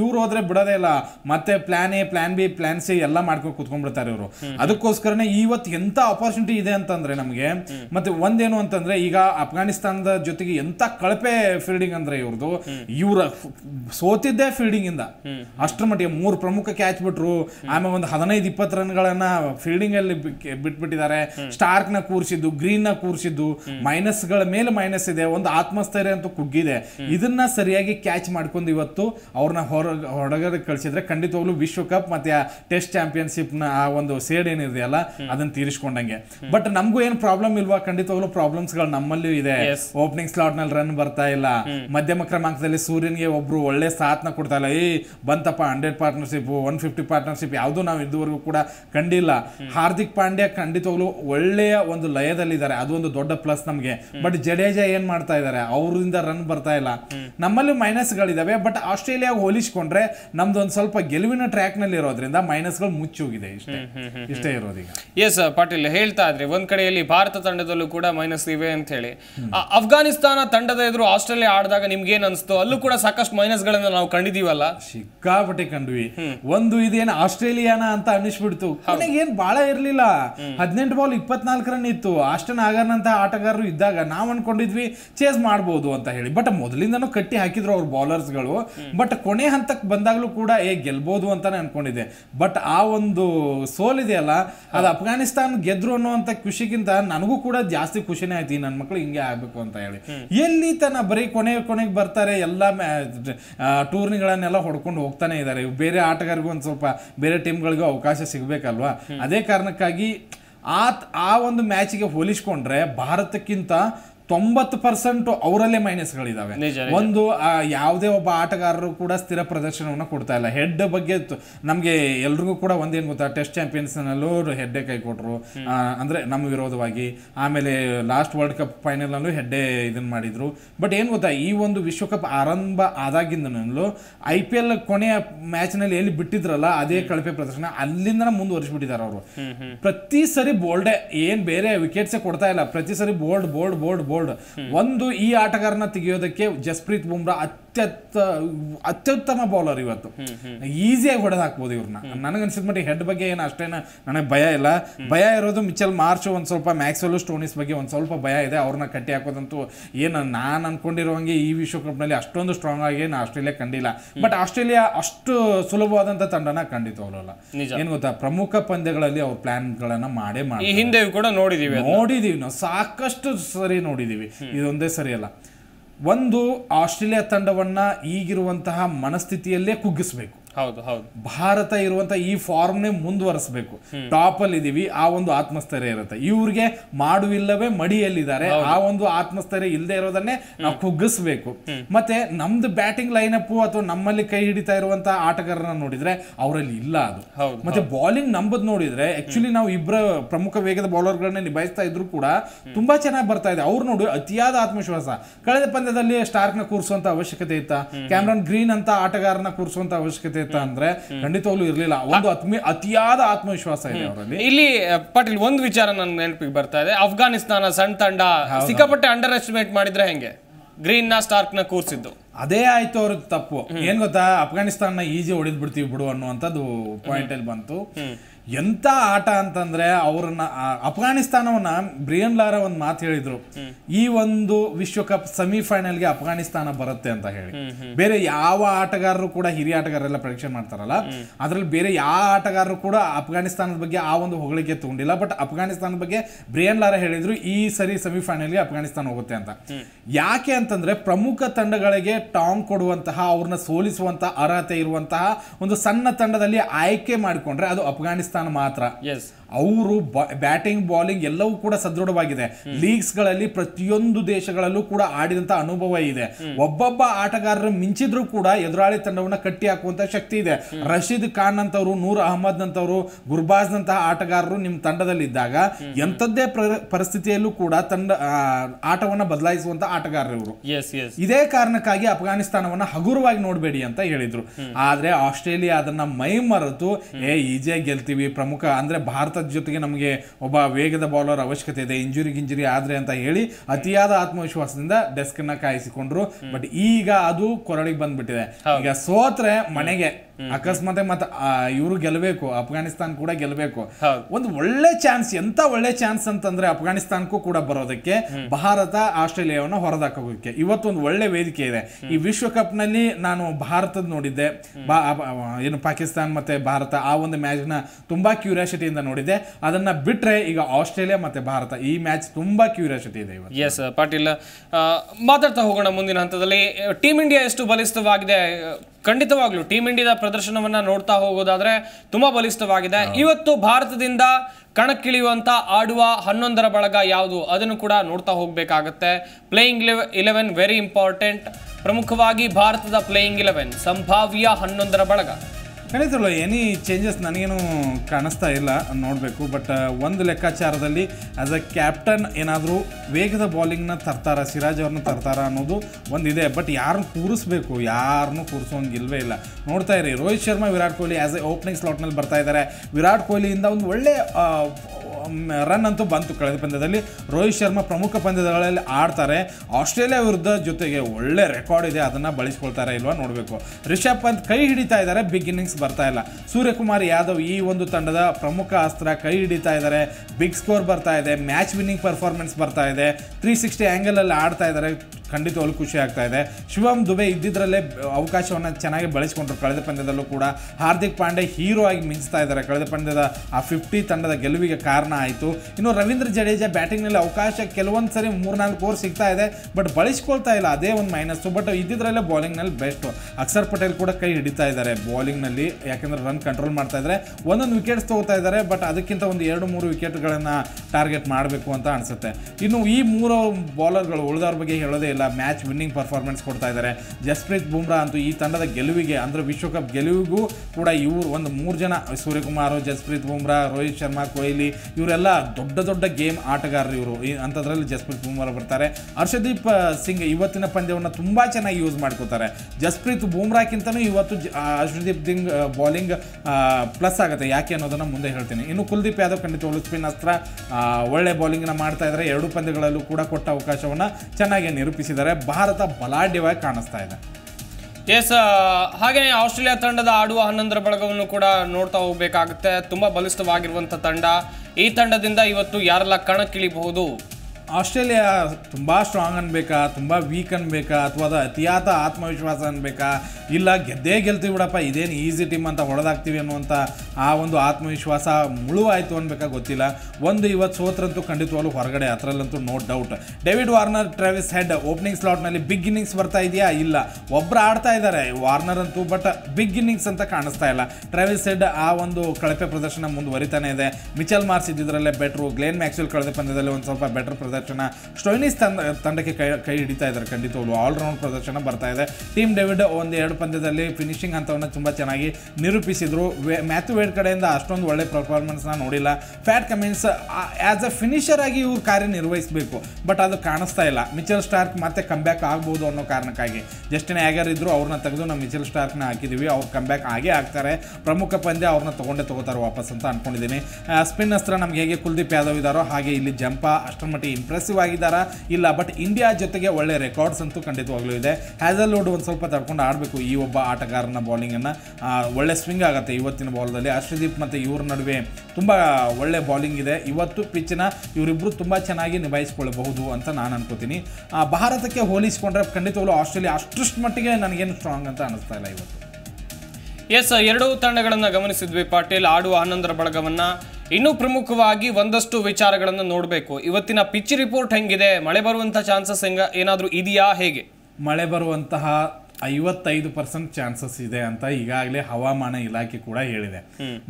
ಇವ್ರು ಹೋದ್ರೆ ಬಿಡೋದೇ ಇಲ್ಲ ಮತ್ತೆ plan A plan B plan C ಎಲ್ಲ ಮಾಡ್ಕೊಂಡು ಕುತ್ಕೊಂಡ್ಬಿಡ್ತಾರೆ ಇವರು ಅದಕ್ಕೋಸ್ಕರನೇ ಇವತ್ತು ಎಂತ ಅಪರ್ಚುನಿಟಿ ಇದೆ ಅಂತಂದ್ರೆ ನಮಗೆ ಮತ್ತೆ ಒಂದೇನು ಅಂತಂದ್ರೆ ಈಗ ಅಫ್ಘಾನಿಸ್ತಾನದ ಜೊತೆಗೆ ಎಂತ ಕಳಪೆ ಫೀಲ್ಡಿಂಗ್ ಅಂದ್ರೆ ಇವ್ರದು ಇವ್ರ ಸೋತಿದ್ದೇ ಫೀಲ್ಡಿಂಗ್ ಇಂದ ಅಷ್ಟರ ಮಟ್ಟಿಗೆ ಮೂರು ಪ್ರಮುಖ ಕ್ಯಾಚ್ ಬಿಟ್ರು ಆಮೇಲೆ ಒಂದು ಹದಿನೈದು ಇಪ್ಪತ್ತು ರನ್ಗಳನ್ನ ಫೀಲ್ಡಿಂಗ್ ಅಲ್ಲಿ ಬಿಟ್ಬಿಟ್ಟಿದ್ದಾರೆ ಸ್ಟಾರ್ಕ್ ನ ಕೂರಿಸಿದ್ದು ಗ್ರೀನ್ ನ ಕೂರಿಸಿದ್ದು ಹೆಚ್ಚಿದ್ದು ಮೈನಸ್ ಗಳ ಮೇಲೆ ಮೈನಸ್ ಇದೆ ಒಂದು ಆತ್ಮಸ್ಥೈರ್ಯ ಅಂತೂ ಕುಗ್ಗಿದೆ ಇದನ್ನ ಸರಿಯಾಗಿ ಕ್ಯಾಚ್ ಮಾಡ್ಕೊಂಡು ಇವತ್ತು ಅವ್ರನ್ನ ಹೊರ ಹೊರಗಡೆ ಕಳಿಸಿದ್ರೆ ಖಂಡಿತವಾಗ್ಲೂ ವಿಶ್ವಕಪ್ ಮತ್ತೆ ಟೆಸ್ಟ್ ಚಾಂಪಿಯನ್ಶಿಪ್ ನ ಆ ಒಂದು ಸೇಡ್ ಏನಿದೆಯಲ್ಲ ಅದನ್ನ ತೀರಿಸ್ಕೊಂಡಂಗೆ ಬಟ್ ನಮಗೂ ಏನ್ ಪ್ರಾಬ್ಲಮ್ ಇಲ್ವಾ ಖಂಡಿತವಾಗ್ಲೂ ಪ್ರಾಬ್ಲಮ್ಸ್ ಗಳು ನಮ್ಮಲ್ಲೂ ಇದೆ ಓಪನಿಂಗ್ ಸ್ಲಾಟ್ ನಲ್ಲಿ ರನ್ ಬರ್ತಾ ಇಲ್ಲ ಮಧ್ಯಮ ಕ್ರಮಾಂಕದಲ್ಲಿ ಸೂರ್ಯನ್ಗೆ ಒಬ್ರು ಒಳ್ಳೆ ಸಾಥ್ನ ಕೊಡ್ತಾ ಇಲ್ಲ ಏ ಬಂತಪ್ಪ hundred partnership one fifty partnership ಯಾವುದು ನಾವು ಇದುವರೆಗೂ ಕೂಡ ಕಂಡಿಲ್ಲ ಹಾರ್ದಿಕ್ ಪಾಂಡ್ಯ ಖಂಡಿತವಾಗ್ಲು ಒಳ್ಳೆಯ ಒಂದು ಲಯದಲ್ಲಿದ್ದಾರೆ ಅದು ಒಂದು ದೊಡ್ಡ ದೊಡ್ಡ ಪ್ಲಸ್ ನಮಗೆ ಬಟ್ ಜಡೇಜಾ ಏನ್ ಮಾಡ್ತಾ ಇದ್ದಾರೆ ಅವರಿಂದ ರನ್ ಬರ್ತಾ ಇಲ್ಲ ನಮ್ಮಲ್ಲಿ ಮೈನಸ್ ಗಳಿದಾವೆ ಬಟ್ ಆಸ್ಟ್ರೇಲಿಯಾಗ ಹೋಲಿಸ್ಕೊಂಡ್ರೆ ನಮ್ದು ಒಂದ್ ಸ್ವಲ್ಪ ಗೆಲುವಿನ ಟ್ರ್ಯಾಕ್ ನಲ್ಲಿ ಇರೋದ್ರಿಂದ ಮೈನಸ್ ಗಳು ಮುಚ್ಚೋಗಿದೆ ಇಷ್ಟೇ ಇಷ್ಟೇ ಎಸ್ ಪಾಟೀಲ್ ಹೇಳ್ತಾ ಇದ್ರೆ ಒಂದ್ ಕಡೆಯಲ್ಲಿ ಭಾರತ ತಂಡದಲ್ಲೂ ಕೂಡ ಮೈನಸ್ ಇವೆ ಅಂತ ಹೇಳಿ ಅಫ್ಘಾನಿಸ್ತಾನ ತಂಡದ ಎದುರು ಆಸ್ಟ್ರೇಲಿಯಾ ಆಡಿದಾಗ ನಿಮ್ಗೆ ಏನ್ ಅನ್ಸ್ತು ಅಲ್ಲೂ ಕೂಡ ಸಾಕಷ್ಟು ಮೈನಸ್ ಗಳನ್ನ ನಾವು ಕಂಡಿದೀವಲ್ಲ ಸಿಕ್ಕಾಪಟ್ಟೆ ಕಂಡ್ವಿ ಒಂದು ಇದೇನು ಆಸ್ಟ್ರೇಲಿಯಾನ ಅಂತ ಅನಿಸ್ಬಿಡ್ತು ಏನ್ ಬಹಳ ಇರ್ಲಿಲ್ಲ ಹದಿನೆಂಟು ಬಾಲ್ ಇಪ್ಪತ್ನಾಲ್ಕು ರನ್ ಇತ್ತು ಆಸ್ಟನ್ ಆಗರ್ನ್ ಅಂತ ಆಟಗಾರರು ಇದ್ದಾಗ ನಾವ್ ಅನ್ಕೊಂಡಿದ್ವಿ ಚೇಸ್ ಮಾಡ್ಬೋದು ಅಂತ ಹೇಳಿ ಬಟ್ ಮೊದಲಿಂದನೂ ಕಟ್ಟಿ ಹಾಕಿದ್ರು ಅವ್ರ ಬೌಲರ್ಸ್ಗಳು ಬಟ್ ಕೊನೆ ಹಂತಕ್ಕೆ ಬಂದಾಗ್ಲೂ ಕೂಡ ಏ ಗೆಲ್ಬಹುದು ಅಂತಾನೆ ಅನ್ಕೊಂಡಿದೆ ಬಟ್ ಆ ಒಂದು ಸೋಲಿದೆಯಲ್ಲ ಅದು ಅಫ್ಘಾನಿಸ್ತಾನ್ ಗೆದ್ರು ಅನ್ನುವಂತ ಖುಷಿಗಿಂತ ನನಗೂ ಕೂಡ ಜಾಸ್ತಿ ಖುಷಿನೇ ಆಯ್ತು ನನ್ನ ಮಕ್ಕಳು ಹಿಂಗೆ ಆಗ್ಬೇಕು ಅಂತ ಹೇಳಿ ಎಲ್ಲಿ ತನ ಬರೀ ಕೊನೆ ಕೊನೆಗೆ ಬರ್ತಾರೆ ಎಲ್ಲ ಟೂರ್ನಿಗಳನ್ನೆಲ್ಲ ಹೊಡ್ಕೊಂಡು ಹೋಗ್ತಾನೆ ಇದ್ದಾರೆ ಬೇರೆ ಆಟಗಾರಿಗೂ ಒಂದ್ ಸ್ವಲ್ಪ ಬೇರೆ ಟೀಮ್ಗಳಿಗೂ ಅವಕಾಶ ಸಿಗ್ಬೇಕಲ್ವಾ ಅದೇ ಕಾರಣಕ್ಕಾಗಿ ಆ ಆ ಒಂದು ಮ್ಯಾಚಿಗೆ ಹೋಲಿಸ್ಕೊಂಡ್ರೆ ಭಾರತಕ್ಕಿಂತ ತೊಂಬತ್ತು ಪರ್ಸೆಂಟ್ ಅವರಲ್ಲೇ ಗಳಿದಾವೆ ಒಂದು ಯಾವುದೇ ಒಬ್ಬ ಆಟಗಾರರು ಕೂಡ ಸ್ಥಿರ ಪ್ರದರ್ಶನವನ್ನು ಕೊಡ್ತಾ ಇಲ್ಲ ಹೆಡ್ ಬಗ್ಗೆ ನಮಗೆ ಎಲ್ರಿಗೂ ಕೂಡ ಒಂದೇನು ಗೊತ್ತಾ ಟೆಸ್ಟ್ ಚಾಂಪಿಯನ್ಸ್ ನಲ್ಲೂ ಹೆಡ್ಡೆ ಕೈ ಕೊಟ್ಟರು ಅಂದ್ರೆ ನಮ್ಮ ವಿರೋಧವಾಗಿ ಆಮೇಲೆ ಲಾಸ್ಟ್ ವರ್ಲ್ಡ್ ಕಪ್ ನಲ್ಲೂ ಹೆಡ್ಡೆ ಇದನ್ನ ಮಾಡಿದ್ರು ಬಟ್ ಏನು ಗೊತ್ತಾ ಈ ಒಂದು ವಿಶ್ವಕಪ್ ಆರಂಭ ಆದಾಗಿಂದಲೂ ಐ ಪಿ ಎಲ್ ಕೊನೆಯ ಮ್ಯಾಚ್ನಲ್ಲಿ ಎಲ್ಲಿ ಬಿಟ್ಟಿದ್ರಲ್ಲ ಅದೇ ಕಳಪೆ ಪ್ರದರ್ಶನ ಅಲ್ಲಿಂದ ಮುಂದುವರಿಸ್ಬಿಟ್ಟಿದ್ದಾರೆ ಅವರು ಪ್ರತಿ ಸರಿ ಬೋಲ್ಡೆ ಏನು ಬೇರೆ ವಿಕೆಟ್ಸೇ ಕೊಡ್ತಾ ಇಲ್ಲ ಪ್ರತಿ ಸರಿ ಬೋಲ್ಡ್ ಬೋಲ್ಡ್ ಬೋಲ್ಡ್ ಬೋಲ್ಡ್ ಒಂದು ಈ ಆಟಗಾರನ ತೆಗೆಯೋದಕ್ಕೆ ಜಸ್ಪ್ರೀತ್ ಬುಮ್ರಾ ಅತ್ಯತ್ತ ಅತ್ಯುತ್ತಮ ಬೌಲರ್ ಇವತ್ತು ಈಸಿಯಾಗಿ ಹೊಡೆದು ಹಾಕ್ಬೋದು ಇವ್ರನ್ನ ನನಗನ್ಸಿದ ಮಟ್ಟಿಗೆ ಹೆಡ್ ಬಗ್ಗೆ ಏನು ಅಷ್ಟೇನ ನನಗೆ ಭಯ ಇಲ್ಲ ಭಯ ಇರೋದು ಮಿಚಲ್ ಮಾರ್ಚ್ ಒಂದು ಸ್ವಲ್ಪ ಮ್ಯಾಕ್ಸ್ವೆಲ್ ಸ್ಟೋನಿಸ್ ಬಗ್ಗೆ ಒಂದು ಸ್ವಲ್ಪ ಭಯ ಇದೆ ಅವ್ರನ್ನ ಕಟ್ಟಿ ಹಾಕೋದಂತೂ ಏನು ನಾನು ಅನ್ಕೊಂಡಿರೋ ಹಂಗೆ ಈ ವಿಶ್ವಕಪ್ನಲ್ಲಿ ಅಷ್ಟೊಂದು ಸ್ಟ್ರಾಂಗ್ ಆಗಿ ನಾನು ಆಸ್ಟ್ರೇಲಿಯಾ ಕಂಡಿಲ್ಲ ಬಟ್ ಆಸ್ಟ್ರೇಲಿಯಾ ಅಷ್ಟು ಸುಲಭವಾದಂಥ ತಂಡನ ಖಂಡಿತ ಅವರಲ್ಲ ಏನು ಗೊತ್ತಾ ಪ್ರಮುಖ ಪಂದ್ಯಗಳಲ್ಲಿ ಅವ್ರ ಪ್ಲ್ಯಾನ್ಗಳನ್ನು ಮಾಡೇ ಮಾಡಿ ಹಿಂದೆ ಕೂಡ ನೋಡಿದೀವಿ ನೋಡಿದೀವಿ ನಾವು ಸಾಕಷ್ಟು ಸರಿ ನೋಡಿದೀವಿ ಇದೊಂದೇ ಸರಿ ಅಲ್ಲ ಒಂದು ಆಸ್ಟ್ರೇಲಿಯಾ ತಂಡವನ್ನು ಈಗಿರುವಂತಹ ಮನಸ್ಥಿತಿಯಲ್ಲೇ ಕುಗ್ಗಿಸಬೇಕು ಹೌದು ಹೌದು ಭಾರತ ಇರುವಂತ ಈ ನೇ ಮುಂದುವರಿಸಬೇಕು ಟಾಪ್ ಅಲ್ಲಿ ಇದೀವಿ ಆ ಒಂದು ಆತ್ಮಸ್ಥೈರ್ಯ ಇರುತ್ತೆ ಇವ್ರಿಗೆ ಮಾಡುವಿಲ್ಲವೇ ಮಡಿಯಲ್ಲಿದ್ದಾರೆ ಆ ಒಂದು ಆತ್ಮಸ್ಥೈರ್ಯ ಇಲ್ಲದೆ ಇರೋದನ್ನೇ ನಾವು ಕುಗ್ಗಿಸ್ಬೇಕು ಮತ್ತೆ ನಮ್ದು ಬ್ಯಾಟಿಂಗ್ ಲೈನ್ ಅಪ್ ಅಥವಾ ನಮ್ಮಲ್ಲಿ ಕೈ ಹಿಡಿತಾ ಇರುವಂತ ಆಟಗಾರರನ್ನ ನೋಡಿದ್ರೆ ಅವರಲ್ಲಿ ಇಲ್ಲ ಅದು ಮತ್ತೆ ಬಾಲಿಂಗ್ ನಂಬದ್ ನೋಡಿದ್ರೆ ಆಕ್ಚುಲಿ ನಾವು ಇಬ್ಬರ ಪ್ರಮುಖ ವೇಗದ ಬೌಲರ್ಗಳನ್ನ ನಿಭಾಯಿಸ್ತಾ ಇದ್ರು ಕೂಡ ತುಂಬಾ ಚೆನ್ನಾಗಿ ಬರ್ತಾ ಇದೆ ಅವ್ರು ನೋಡಿ ಅತಿಯಾದ ಆತ್ಮವಿಶ್ವಾಸ ಕಳೆದ ಪಂದ್ಯದಲ್ಲಿ ಸ್ಟಾರ್ಕ್ ನ ಕೂರಿಸುವಂತ ಅವಶ್ಯಕತೆ ಇತ್ತ ಕ್ಯಾಮ್ರನ್ ಗ್ರೀನ್ ಅಂತ ಆಟಗಾರನ ಕೂರಿಸುವಂತ ಅವಶ್ಯಕತೆ ಅಂತ ಅಂದ್ರೆ ಖಂಡಿತವಾಗ್ಲೂ ಇರಲಿಲ್ಲ ಒಂದು ಅತಿಯಾದ ಆತ್ಮವಿಶ್ವಾಸ ಇದೆ ಅವರಲ್ಲಿ ಇಲ್ಲಿ ಪಾಟೀಲ್ ಒಂದು ವಿಚಾರ ನನ್ನ ನೆನಪಿಗೆ ಬರ್ತಾ ಇದೆ ಅಫ್ಘಾನಿಸ್ತಾನ ಸಣ್ಣ ತಂಡ ಸಿಕ್ಕಾಪಟ್ಟೆ ಅಂಡರ್ ಎಸ್ಟಿಮೇಟ್ ಮಾಡಿದ್ರೆ ಹೆಂಗೆ ಗ್ರೀನ್ ನ ಸ್ಟಾರ್ಕ್ ನ ಕೂರಿಸಿದ್ದು ಅದೇ ಆಯ್ತು ಅವ್ರ ತಪ್ಪು ಏನ್ ಗೊತ್ತಾ ಅಫ್ಘಾನಿಸ್ತಾನ ಈಜಿ ಹೊಡೆದ್ ಬಿಡು ಅನ್ನುವಂಥದ್ದು ಪಾಯಿಂಟ್ ಅಲ್ಲಿ ಬಂತು ಎಂಥ ಆಟ ಅಂತಂದ್ರೆ ಅವ್ರನ್ನ ಅಫ್ಘಾನಿಸ್ತಾನವನ್ನ ಬ್ರಿಯನ್ ಲಾರ ಒಂದು ಮಾತು ಹೇಳಿದ್ರು ಈ ಒಂದು ವಿಶ್ವಕಪ್ ಸೆಮಿಫೈನಲ್ಗೆ ಅಫ್ಘಾನಿಸ್ತಾನ ಬರುತ್ತೆ ಅಂತ ಹೇಳಿ ಬೇರೆ ಯಾವ ಆಟಗಾರರು ಕೂಡ ಹಿರಿಯ ಆಟಗಾರರೆಲ್ಲ ಪರೀಕ್ಷೆ ಮಾಡ್ತಾರಲ್ಲ ಅದರಲ್ಲಿ ಬೇರೆ ಯಾವ ಆಟಗಾರರು ಕೂಡ ಅಫ್ಘಾನಿಸ್ತಾನದ ಬಗ್ಗೆ ಆ ಒಂದು ಹೊಗಳಿಕೆ ತಗೊಂಡಿಲ್ಲ ಬಟ್ ಅಫ್ಘಾನಿಸ್ತಾನ ಬಗ್ಗೆ ಬ್ರಿಯನ್ ಲಾರ ಹೇಳಿದ್ರು ಈ ಸರಿ ಸೆಮಿಫೈನಲ್ಗೆ ಅಫ್ಘಾನಿಸ್ತಾನ ಹೋಗುತ್ತೆ ಅಂತ ಯಾಕೆ ಅಂತಂದ್ರೆ ಪ್ರಮುಖ ತಂಡಗಳಿಗೆ ಟಾಂಗ್ ಕೊಡುವಂತಹ ಅವ್ರನ್ನ ಸೋಲಿಸುವಂತಹ ಅರ್ಹತೆ ಇರುವಂತಹ ಒಂದು ಸಣ್ಣ ತಂಡದಲ್ಲಿ ಆಯ್ಕೆ ಮಾಡಿಕೊಂಡ್ರೆ ಅದು ಅಫ್ಘಾನಿಸ್ತಾನ ಪಾಕಿಸ್ತಾನ ಮಾತ್ರ ಅವರು ಬ್ಯಾಟಿಂಗ್ ಬಾಲಿಂಗ್ ಎಲ್ಲವೂ ಕೂಡ ಸದೃಢವಾಗಿದೆ ಲೀಗ್ಸ್ ಗಳಲ್ಲಿ ಪ್ರತಿಯೊಂದು ದೇಶಗಳಲ್ಲೂ ಕೂಡ ಆಡಿದಂತ ಅನುಭವ ಇದೆ ಒಬ್ಬೊಬ್ಬ ಆಟಗಾರರು ಮಿಂಚಿದ್ರು ಕೂಡ ಎದುರಾಳಿ ತಂಡವನ್ನ ಕಟ್ಟಿ ಹಾಕುವಂತ ಶಕ್ತಿ ಇದೆ ರಶೀದ್ ಖಾನ್ ಅಂತವರು ನೂರ್ ಅಹಮದ್ ಅಂತವರು ಗುರ್ಬಾಜ್ ನಂತಹ ಆಟಗಾರರು ನಿಮ್ ತಂಡದಲ್ಲಿದ್ದಾಗ ಎಂಥದ್ದೇ ಪರಿಸ್ಥಿತಿಯಲ್ಲೂ ಕೂಡ ತಂಡ ಆಟವನ್ನ ಬದಲಾಯಿಸುವಂತ ಆಟಗಾರರು ಇದೇ ಕಾರಣಕ್ಕಾಗಿ ಅಫ್ಘಾನಿಸ್ತಾನವನ್ನ ಹಗುರವಾಗಿ ನೋಡಬೇಡಿ ಅಂತ ಹೇಳಿದ್ರು ಆದ್ರೆ ಆಸ್ಟ್ರೇಲಿಯಾ ಅದನ್ನ ಮೈ ಮರೆತು ಏ ಈಜೆ ಗೆಲ್ತೀವಿ ಈ ಪ್ರಮುಖ ಅಂದರೆ ಭಾರತದ ಜೊತೆಗೆ ನಮಗೆ ಒಬ್ಬ ವೇಗದ ಬೌಲರ್ ಅವಶ್ಯಕತೆ ಇದೆ ಇಂಜುರಿ ಗಿಂಜುರಿ ಆದರೆ ಅಂತ ಹೇಳಿ ಅತಿಯಾದ ಆತ್ಮವಿಶ್ವಾಸದಿಂದ ಡೆಸ್ಕನ್ನು ಕಾಯಿಸಿಕೊಂಡ್ರು ಬಟ್ ಈಗ ಅದು ಕೊರಳಿಗೆ ಬಂದ್ಬಿಟ್ಟಿದೆ ಈಗ ಸೋತ್ರೆ ಮನೆಗೆ ಅಕಸ್ಮಾತ್ ಮತ್ತೆ ಇವರು ಗೆಲ್ಬೇಕು ಅಫ್ಘಾನಿಸ್ತಾನ್ ಕೂಡ ಗೆಲ್ಬೇಕು ಒಂದು ಒಳ್ಳೆ ಚಾನ್ಸ್ ಎಂತ ಒಳ್ಳೆ ಚಾನ್ಸ್ ಅಂತಂದ್ರೆ ಅಫ್ಘಾನಿಸ್ತಾನಕ್ಕೂ ಕೂಡ ಬರೋದಕ್ಕೆ ಭಾರತ ಆಸ್ಟ್ರೇಲಿಯಾವನ್ನ ಆಸ್ಟ್ರೇಲಿಯಾವನ್ನು ಇವತ್ತು ಒಂದು ಒಳ್ಳೆ ವೇದಿಕೆ ಇದೆ ಈ ವಿಶ್ವಕಪ್ ನಲ್ಲಿ ನಾನು ಭಾರತದ ನೋಡಿದ್ದೆ ಏನು ಪಾಕಿಸ್ತಾನ್ ಮತ್ತೆ ಭಾರತ ಆ ಒಂದು ಮ್ಯಾಚ್ ನ ತುಂಬಾ ಕ್ಯೂರಿಯಾಸಿಟಿ ಇಂದ ನೋಡಿದ್ದೆ ಅದನ್ನ ಬಿಟ್ರೆ ಈಗ ಆಸ್ಟ್ರೇಲಿಯಾ ಮತ್ತೆ ಭಾರತ ಈ ಮ್ಯಾಚ್ ತುಂಬಾ ಕ್ಯೂರಿಯಾಸಿಟಿ ಇದೆ ಇವತ್ತು ಎಸ್ ಪಾಟೀಲ್ ಮಾತಾಡ್ತಾ ಹೋಗೋಣ ಮುಂದಿನ ಹಂತದಲ್ಲಿ ಟೀಮ್ ಇಂಡಿಯಾ ಎಷ್ಟು ಬಲಿಷ್ಠವಾಗಿದೆ ಖಂಡಿತವಾಗ್ಲೂ ಟೀಮ್ ಇಂಡಿಯಾದ ಪ್ರದರ್ಶನವನ್ನು ನೋಡ್ತಾ ಹೋಗೋದಾದ್ರೆ ತುಂಬಾ ಬಲಿಷ್ಠವಾಗಿದೆ ಇವತ್ತು ಭಾರತದಿಂದ ಕಣಕ್ಕಿಳಿಯುವಂಥ ಆಡುವ ಹನ್ನೊಂದರ ಬಳಗ ಯಾವುದು ಅದನ್ನು ಕೂಡ ನೋಡ್ತಾ ಹೋಗಬೇಕಾಗತ್ತೆ ಪ್ಲೇಯಿಂಗ್ ಇಲೆವೆನ್ ವೆರಿ ಇಂಪಾರ್ಟೆಂಟ್ ಪ್ರಮುಖವಾಗಿ ಭಾರತದ ಪ್ಲೇಯಿಂಗ್ ಇಲೆವೆನ್ ಸಂಭಾವ್ಯ ಹನ್ನೊಂದರ ಬಳಗ ಖಂಡಿತರಲ್ಲ ಎನಿ ಚೇಂಜಸ್ ನನಗೇನು ಕಾಣಿಸ್ತಾ ಇಲ್ಲ ನೋಡಬೇಕು ಬಟ್ uh, ಒಂದು ಲೆಕ್ಕಾಚಾರದಲ್ಲಿ ಆ್ಯಸ್ ಅ ಕ್ಯಾಪ್ಟನ್ ಏನಾದರೂ ವೇಗದ ಬಾಲಿಂಗ್ನ ತರ್ತಾರ ಸಿರಾಜ್ ಅವ್ರನ್ನ ತರ್ತಾರ ಅನ್ನೋದು ಒಂದಿದೆ ಬಟ್ ಯಾರನ್ನು ಕೂರಿಸ್ಬೇಕು ಯಾರನ್ನೂ ಕೂರಿಸೋಂಗಿಲ್ವೇ ಇಲ್ಲ ನೋಡ್ತಾ ಇರಿ Rohit Sharma Virat Kohli as a opening ಸ್ಲಾಟ್ನಲ್ಲಿ ಬರ್ತಾ ಇದ್ದಾರೆ ವಿರಾಟ್ ಕೊಹ್ಲಿಯಿಂದ ಒಂದು ಒಳ್ಳೆ ರನ್ ಅಂತೂ ಬಂತು ಕಳೆದ ಪಂದ್ಯದಲ್ಲಿ ರೋಹಿತ್ ಶರ್ಮಾ ಪ್ರಮುಖ ಪಂದ್ಯಗಳಲ್ಲಿ ಆಡ್ತಾರೆ ಆಸ್ಟ್ರೇಲಿಯಾ ವಿರುದ್ಧ ಜೊತೆಗೆ ಒಳ್ಳೆ ರೆಕಾರ್ಡ್ ಇದೆ ಅದನ್ನು ಬಳಸ್ಕೊಳ್ತಾರೆ ಇಲ್ವಾ ನೋಡಬೇಕು ರಿಷಬ್ ಪಂತ್ ಕೈ ಹಿಡಿತಾ ಇದ್ದಾರೆ ಬಿಗ್ ಇನ್ನಿಂಗ್ಸ್ ಬರ್ತಾ ಇಲ್ಲ ಸೂರ್ಯಕುಮಾರ್ ಯಾದವ್ ಈ ಒಂದು ತಂಡದ ಪ್ರಮುಖ ಅಸ್ತ್ರ ಕೈ ಹಿಡಿತಾ ಇದ್ದಾರೆ ಬಿಗ್ ಸ್ಕೋರ್ ಬರ್ತಾ ಇದೆ ಮ್ಯಾಚ್ ವಿನ್ನಿಂಗ್ ಪರ್ಫಾರ್ಮೆನ್ಸ್ ಬರ್ತಾ ಇದೆ ತ್ರೀ ಸಿಕ್ಸ್ಟಿ ಆ್ಯಂಗಲಲ್ಲಿ ಆಡ್ತಾ ಇದ್ದಾರೆ ಖಂಡಿತವಾಗ್ಲೂ ಖುಷಿ ಆಗ್ತಾ ಇದೆ ಶಿವಮ್ ದುಬೆ ಇದ್ದಿದ್ರಲ್ಲೇ ಅವಕಾಶವನ್ನು ಚೆನ್ನಾಗಿ ಬಳಸಿಕೊಂಡ್ರು ಕಳೆದ ಪಂದ್ಯದಲ್ಲೂ ಕೂಡ ಹಾರ್ದಿಕ್ ಪಾಂಡೆ ಹೀರೋ ಆಗಿ ಮಿಂಚ್ತಾ ಇದ್ದಾರೆ ಕಳೆದ ಪಂದ್ಯದ ಆ ಫಿಫ್ಟಿ ತಂಡದ ಗೆಲುವಿಗೆ ಕಾರಣ ಆಯಿತು ಇನ್ನು ರವೀಂದ್ರ ಜಡೇಜಾ ಬ್ಯಾಟಿಂಗ್ನಲ್ಲಿ ಅವಕಾಶ ಕೆಲವೊಂದು ಸರಿ ಮೂರ್ನಾಲ್ಕು ಓವರ್ ಸಿಗ್ತಾ ಇದೆ ಬಟ್ ಬಳಸ್ಕೊಳ್ತಾ ಇಲ್ಲ ಅದೇ ಒಂದು ಮೈನಸ್ಸು ಬಟ್ ಇದ್ದಿದ್ರಲ್ಲೇ ಬೌಲಿಂಗ್ನಲ್ಲಿ ಬೆಸ್ಟು ಅಕ್ಷರ್ ಪಟೇಲ್ ಕೂಡ ಕೈ ಹಿಡಿತಾ ಇದ್ದಾರೆ ಬೌಲಿಂಗ್ನಲ್ಲಿ ಯಾಕಂದ್ರೆ ರನ್ ಕಂಟ್ರೋಲ್ ಮಾಡ್ತಾ ಇದ್ರೆ ಒಂದೊಂದು ವಿಕೆಟ್ಸ್ ತಗೋತಾ ಇದ್ದಾರೆ ಬಟ್ ಅದಕ್ಕಿಂತ ಒಂದು ಎರಡು ಮೂರು ವಿಕೆಟ್ಗಳನ್ನು ಟಾರ್ಗೆಟ್ ಮಾಡಬೇಕು ಅಂತ ಅನಿಸುತ್ತೆ ಇನ್ನು ಈ ಮೂರು ಬೌಲರ್ಗಳು ಉಳಿದವ್ರ ಬಗ್ಗೆ ಹೇಳೋದೇ ಇಲ್ಲ ಮ್ಯಾಚ್ ವಿನ್ನಿಂಗ್ ಪರ್ಫಾರ್ಮೆನ್ಸ್ ಕೊಡ್ತಾ ಇದ್ದಾರೆ ಜಸ್ಪ್ರೀತ್ ಬುಮ್ರಾ ಅಂತೂ ಈ ತಂಡದ ಗೆಲುವಿಗೆ ಅಂದರೆ ವಿಶ್ವಕಪ್ ಗೆಲುವಿಗೂ ಕೂಡ ಇವರು ಒಂದು ಮೂರು ಜನ ಸೂರ್ಯಕುಮಾರ್ ಜಸ್ಪ್ರೀತ್ ಬುಮ್ರಾ ರೋಹಿತ್ ಶರ್ಮಾ ಕೊಹ್ಲಿ ಇವರೆಲ್ಲ ದೊಡ್ಡ ದೊಡ್ಡ ಗೇಮ್ ಆಟಗಾರರು ಇವರು ಅಂಥದ್ರಲ್ಲಿ ಜಸ್ಪ್ರೀತ್ ಬುಮ್ರಾ ಬರ್ತಾರೆ ಹರ್ಷದೀಪ್ ಸಿಂಗ್ ಇವತ್ತಿನ ಪಂದ್ಯವನ್ನು ತುಂಬ ಚೆನ್ನಾಗಿ ಯೂಸ್ ಮಾಡ್ಕೋತಾರೆ ಜಸ್ಪ್ರೀತ್ ಬುಮ್ರಾಕ್ಕಿಂತನೂ ಇವತ್ತು ಹರ್ಷದೀಪ್ ಸಿಂಗ್ ಬೌಲಿಂಗ್ ಪ್ಲಸ್ ಆಗುತ್ತೆ ಯಾಕೆ ಅನ್ನೋದನ್ನು ಮುಂದೆ ಹೇಳ್ತೀನಿ ಇನ್ನು ಕುಲ್ದೀಪ್ ಯಾದವ್ ಖಂಡಿತವಾಗ್ಲು ಸ್ಪಿನ್ ಅಸ್ತ್ರ ಒಳ್ಳೆ ಬೌಲಿಂಗ್ನ ಮಾಡ್ತಾ ಇದ್ದಾರೆ ಎರಡು ಪಂದ್ಯಗಳಲ್ಲೂ ಕೂಡ ಕೊಟ್ಟ ಅವಕಾಶವನ್ನು ಚೆನ್ನಾಗಿ ನಿರೂಪಿಸಿದ್ದಾರೆ ಭಾರತ ಬಲಾಢ್ಯವಾಗಿ ಕಾಣಿಸ್ತಾ ಇದೆ ಎಸ್ ಹಾಗೆ ಆಸ್ಟ್ರೇಲಿಯಾ ತಂಡದ ಆಡುವ ಹನ್ನೊಂದರ ಬಳಗವನ್ನು ಕೂಡ ನೋಡ್ತಾ ಹೋಗಬೇಕಾಗುತ್ತೆ ತುಂಬ ಬಲಿಷ್ಠವಾಗಿರುವಂಥ ತಂಡ ಈ ತಂಡದಿಂದ ಇವತ್ತು ಯಾರೆಲ್ಲ ಕಣಕ್ಕಿಳಿಬಹುದು ಆಸ್ಟ್ರೇಲಿಯಾ ತುಂಬ ಸ್ಟ್ರಾಂಗ್ ಅನ್ಬೇಕಾ ತುಂಬ ವೀಕ್ ಅನ್ಬೇಕಾ ಅಥವಾ ಅದು ಅತಿಯಾದ ಆತ್ಮವಿಶ್ವಾಸ ಅನ್ಬೇಕಾ ಇಲ್ಲ ಗೆದ್ದೇ ಗೆಲ್ತೀವಿ ಬಿಡಪ್ಪ ಇದೇನು ಈಸಿ ಟೀಮ್ ಅಂತ ಹೊಡೆದಾಗ್ತೀವಿ ಅನ್ನುವಂಥ ಆ ಒಂದು ಆತ್ಮವಿಶ್ವಾಸ ಮುಳುವಾಯಿತು ಅನ್ಬೇಕಾ ಗೊತ್ತಿಲ್ಲ ಒಂದು ಇವತ್ತು ಸೋತ್ರಂತೂ ಖಂಡಿತವಾಗ್ಲೂ ಹೊರಗಡೆ ಅದರಲ್ಲಂತೂ no doubt David Warner Travis Head opening ಸ್ಲಾಟ್ನಲ್ಲಿ ಬಿಗ್ ಇನ್ನಿಂಗ್ಸ್ ಬರ್ತಾ ಇದೆಯಾ ಇಲ್ಲ ಒಬ್ಬರು ಆಡ್ತಾ ಇದ್ದಾರೆ ವಾರ್ನರ್ ಅಂತೂ ಬಟ್ ಬಿಗ್ ಇನ್ನಿಂಗ್ಸ್ ಅಂತ ಕಾಣಿಸ್ತಾ ಇಲ್ಲ ಟ್ರಾವಿಸ್ ಹೆಡ್ ಆ ಒಂದು ಕಳಪೆ ಪ್ರದರ್ಶನ ಮುಂದುವರಿತಾನೆ ಇದೆ ಮಿಚಲ್ ಮಾರ್ಸ್ ಇದ್ದಿದ್ರಲ್ಲೇ ಬೆಟ್ರು ಗ್ಲೇನ್ ಮ್ಯಾಕ್ಸ್ವೆಲ್ ಕಳೆದ ಪಂದ್ಯದಲ್ಲಿ ಒಂದು ಸ್ವಲ್ಪ ಬೆಟರ್ ಪ್ರದರ್ಶನ ಪ್ರದರ್ಶನ ಸ್ಟೋಯ್ನಿಸ್ ತಂಡ ತಂಡಕ್ಕೆ ಕೈ ಕೈ ಹಿಡಿತಾ ಇದ್ದಾರೆ ಖಂಡಿತವಾಗ್ಲು ಆಲ್ರೌಂಡ್ ಪ್ರದರ್ಶನ ಬರ್ತಾ ಇದೆ ಟೀಮ್ ಡೇವಿಡ್ ಒಂದು ಎರಡು ಪಂದ್ಯದಲ್ಲಿ ಫಿನಿಶಿಂಗ್ ಹಂತವನ್ನು ತುಂಬ ಚೆನ್ನಾಗಿ ನಿರೂಪಿಸಿದ್ರು ಮ್ಯಾಥ್ಯೂ ವೇಡ್ ಕಡೆಯಿಂದ ಅಷ್ಟೊಂದು ಒಳ್ಳೆ ಪರ್ಫಾರ್ಮೆನ್ಸ್ನ ನೋಡಿಲ್ಲ Pat Cummins as a finisher ಆಗಿ ಇವ್ರು ಕಾರ್ಯನಿರ್ವಹಿಸಬೇಕು ಬಟ್ ಅದು ಕಾಣಿಸ್ತಾ ಇಲ್ಲ ಮಿಚಲ್ ಸ್ಟಾರ್ಕ್ ಮತ್ತೆ ಕಂಬ್ಯಾಕ್ ಆಗ್ಬೋದು ಅನ್ನೋ ಕಾರಣಕ್ಕಾಗಿ ಜಸ್ಟಿನ್ ಯಾಗ್ಯಾರ್ ಇದ್ರು ಅವ್ರನ್ನ ತೆಗೆದು ನಾವು ಮಿಚಲ್ ಸ್ಟಾರ್ಕ್ನ ಹಾಕಿದ್ದೀವಿ ಅವ್ರು ಕಂಬ್ಯಾಕ್ ಆಗೇ ಆಗ್ತಾರೆ ಪ್ರಮುಖ ಪಂದ್ಯ ಅವ್ರನ್ನ ತೊಗೊಂಡೇ ತೊಗೋತಾರೆ ವಾಪಸ್ ಅಂತ ಅನ್ಕೊಂಡಿದ್ದೀನಿ ಸ್ಪಿನ್ ಅಸ್ತ್ರ ನಮ್ಗೆ ಹೇಗೆ ಕುಲ್ದೀಪ್ ಯಾದವ್ ಇದ್ದಾರೋ ಹಾಗೆ ಇಲ್ಲಿ ಜಂಪ ಅಷ್ಟರ ಮಟ್ಟಿಗೆ ಇಂಪ್ರೆಸಿವ್ ಇಲ್ಲ ಬಟ್ ಇಂಡಿಯಾ ಜೊತೆಗೆ ಒಳ್ಳೆ ರೆಕಾರ್ಡ್ಸ್ ಅಂತೂ ಖಂಡಿತವಾಗ್ಲೂ ಇದೆ ಹ್ಯಾಸಲ್ ವುಡ್ ಒಂದು ಸ್ವಲ್ಪ ತಡ್ಕೊಂಡು ಆಡಬೇಕು ಈ ಒಬ್ಬ ಆಟಗಾರನ ಬೌಲಿಂಗನ್ನು ಒಳ್ಳೆ ಸ್ವಿಂಗ್ ಆಗುತ್ತೆ ಇವತ್ತಿನ ಬಾಲ್ದಲ್ಲಿ ಅಶ್ವದೀಪ್ ಮತ್ತು ಇವ್ರ ನಡುವೆ ತುಂಬ ಒಳ್ಳೆ ಬೌಲಿಂಗ್ ಇದೆ ಇವತ್ತು ಪಿಚ್ನ ಇವರಿಬ್ಬರು ತುಂಬ ಚೆನ್ನಾಗಿ ನಿಭಾಯಿಸ್ಕೊಳ್ಬಹುದು ಅಂತ ನಾನು ಅನ್ಕೋತೀನಿ ಭಾರತಕ್ಕೆ ಹೋಲಿಸಿಕೊಂಡ್ರೆ ಖಂಡಿತವಾಗ್ಲೂ ಆಸ್ಟ್ರೇಲಿಯಾ ಅಷ್ಟಷ್ಟು ಮಟ್ಟಿಗೆ ನನಗೇನು ಸ್ಟ್ರಾಂಗ್ ಅಂತ ಅನಿಸ್ತಾ ಇಲ್ಲ ಇವತ್ತು ಎಸ್ ಎರಡೂ ತಂಡಗಳನ್ನು ಗಮನಿಸಿದ್ವಿ ಪಾಟೀಲ್ ಆಡುವ ಆನಂದರ ಬಳಗವನ್ನು ಇನ್ನೂ ಪ್ರಮುಖವಾಗಿ ಒಂದಷ್ಟು ವಿಚಾರಗಳನ್ನು ನೋಡಬೇಕು ಇವತ್ತಿನ ಪಿಚ್ ರಿಪೋರ್ಟ್ ಹೆಂಗಿದೆ ಮಳೆ ಬರುವಂತಹ ಚಾನ್ಸಸ್ ಹೆಂಗ ಏನಾದರೂ ಇದೆಯಾ ಹೇಗೆ ಮಳೆ ಬರುವಂತಹ ಐವತ್ತೈದು ಪರ್ಸೆಂಟ್ ಚಾನ್ಸಸ್ ಇದೆ ಅಂತ ಈಗಾಗಲೇ ಹವಾಮಾನ ಇಲಾಖೆ ಕೂಡ ಹೇಳಿದೆ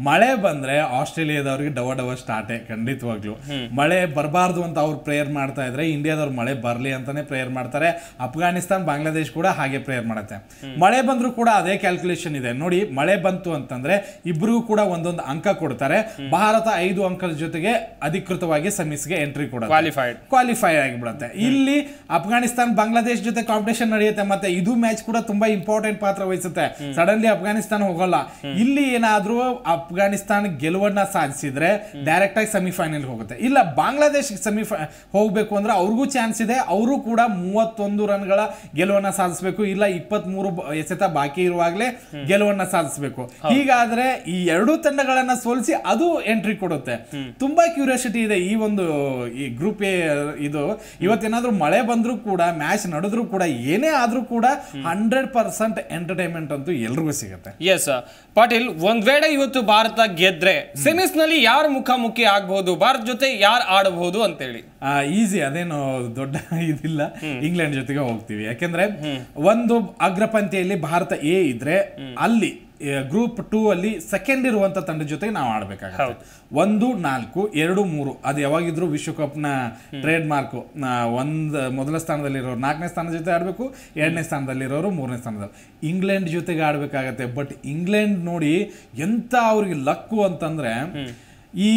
ಮಳೆ ಬಂದ್ರೆ ಆಸ್ಟ್ರೇಲಿಯಾದವ್ರಿಗೆ ಡವ ಡವ ಸ್ಟಾರ್ಟೆ ಖಂಡಿತವಾಗ್ಲು ಮಳೆ ಬರಬಾರ್ದು ಅಂತ ಅವ್ರು ಪ್ರೇಯರ್ ಮಾಡ್ತಾ ಇದ್ರೆ ಇಂಡಿಯಾದವ್ರು ಮಳೆ ಬರಲಿ ಅಂತಾನೆ ಪ್ರೇಯರ್ ಮಾಡ್ತಾರೆ ಅಫ್ಘಾನಿಸ್ತಾನ್ ಬಾಂಗ್ಲಾದೇಶ್ ಕೂಡ ಹಾಗೆ ಪ್ರೇಯರ್ ಮಾಡುತ್ತೆ ಮಳೆ ಬಂದ್ರು ಕೂಡ ಅದೇ ಕ್ಯಾಲ್ಕುಲೇಷನ್ ಇದೆ ನೋಡಿ ಮಳೆ ಬಂತು ಅಂತಂದ್ರೆ ಇಬ್ಬರಿಗೂ ಕೂಡ ಒಂದೊಂದು ಅಂಕ ಕೊಡ್ತಾರೆ ಭಾರತ ಐದು ಅಂಕದ ಜೊತೆಗೆ ಅಧಿಕೃತವಾಗಿ ಸೆಮಿಸ್ಗೆ ಎಂಟ್ರಿ ಕೊಡ ಕ್ವಾಲಿಫೈಡ್ ಕ್ವಾಲಿಫೈ ಆಗಿಬಿಡುತ್ತೆ ಇಲ್ಲಿ ಅಫ್ಘಾನಿಸ್ತಾನ್ ಬಾಂಗ್ಲಾದೇಶ್ ಜೊತೆ ಕಾಂಪಿಟೇಷನ್ ನಡೆಯುತ್ತೆ ಮತ್ತೆ ಇದು ಮ್ಯಾಚ್ ಕೂಡ ತುಂಬಾ ಇಂಪಾರ್ಟೆಂಟ್ ಪಾತ್ರ ವಹಿಸುತ್ತೆ ಸಡನ್ಲಿ ಅಫ್ಘಾನಿಸ್ತಾನ್ ಹೋಗಲ್ಲ ಇಲ್ಲಿ ಏನಾದ್ರೂ ಅಫ್ಘಾನಿಸ್ತಾನ್ ಗೆಲುವನ್ನ ಸಾಧಿಸಿದ್ರೆ ಡೈರೆಕ್ಟ್ ಆಗಿ ಸೆಮಿಫೈನಲ್ ಹೋಗುತ್ತೆ ಇಲ್ಲ ಬಾಂಗ್ಲಾದೇಶ್ ಸೆಮಿಫೈ ಹೋಗ್ಬೇಕು ಅಂದ್ರೆ ಅವ್ರಿಗೂ ಚಾನ್ಸ್ ಇದೆ ಅವರು ಕೂಡ ಮೂವತ್ತೊಂದು ಗಳ ಗೆಲುವನ್ನ ಸಾಧಿಸಬೇಕು ಇಲ್ಲ ಇಪ್ಪತ್ತ್ ಮೂರು ಎಸೆತ ಬಾಕಿ ಇರುವಾಗಲೇ ಗೆಲುವನ್ನ ಸಾಧಿಸಬೇಕು ಹೀಗಾದ್ರೆ ಈ ಎರಡು ತಂಡಗಳನ್ನ ಸೋಲಿಸಿ ಅದು ಎಂಟ್ರಿ ಕೊಡುತ್ತೆ ತುಂಬಾ ಕ್ಯೂರಿಯಾಸಿಟಿ ಇದೆ ಈ ಒಂದು ಈ ಗ್ರೂಪ್ ಇದು ಇವತ್ತೇನಾದ್ರೂ ಮಳೆ ಬಂದ್ರೂ ಕೂಡ ಮ್ಯಾಚ್ ನಡೆದ್ರೂ ಕೂಡ ಏನೇ ಆದ್ರೂ ಕೂಡ ಹಂಡ್ರೆಡ್ ಹಂಡ್ರೆಡ್ ಪರ್ಸೆಂಟ್ ಎಂಟರ್ಟೈನ್ಮೆಂಟ್ ಅಂತೂ ಎಲ್ರಿಗೂ ಸಿಗುತ್ತೆ ಎಸ್ ಪಾಟೀಲ್ ಒಂದ್ ವೇಳೆ ಇವತ್ತು ಭಾರತ ಗೆದ್ರೆ ಸೆಮಿಸ್ ನಲ್ಲಿ ಯಾರು ಮುಖಾಮುಖಿ ಆಗಬಹುದು ಭಾರತ ಜೊತೆ ಯಾರು ಆಡಬಹುದು ಅಂತ ಹೇಳಿ ಈಸಿ ಅದೇನು ದೊಡ್ಡ ಇದಿಲ್ಲ ಇಂಗ್ಲೆಂಡ್ ಜೊತೆಗೆ ಹೋಗ್ತೀವಿ ಯಾಕೆಂದ್ರೆ ಒಂದು ಅಗ್ರಪಂಥಿಯಲ್ಲಿ ಭಾರತ ಎ ಇದ್ರೆ ಅಲ್ಲಿ ಗ್ರೂಪ್ ಟೂ ಅಲ್ಲಿ ಸೆಕೆಂಡ್ ಇರುವಂಥ ತಂಡದ ಜೊತೆ ನಾವು ಆಡಬೇಕಾಗುತ್ತೆ ಒಂದು ನಾಲ್ಕು ಎರಡು ಮೂರು ಅದು ಯಾವಾಗಿದ್ರು ವಿಶ್ವಕಪ್ನ ಟ್ರೇಡ್ ಮಾರ್ಕು ಒಂದು ಮೊದಲ ಸ್ಥಾನದಲ್ಲಿರೋರು ನಾಲ್ಕನೇ ಸ್ಥಾನದ ಜೊತೆ ಆಡಬೇಕು ಎರಡನೇ ಸ್ಥಾನದಲ್ಲಿರೋರು ಮೂರನೇ ಸ್ಥಾನದಲ್ಲಿ ಇಂಗ್ಲೆಂಡ್ ಜೊತೆಗೆ ಆಡಬೇಕಾಗತ್ತೆ ಬಟ್ ಇಂಗ್ಲೆಂಡ್ ನೋಡಿ ಎಂಥ ಅವ್ರಿಗೆ ಲಕ್ಕು ಅಂತಂದ್ರೆ ಈ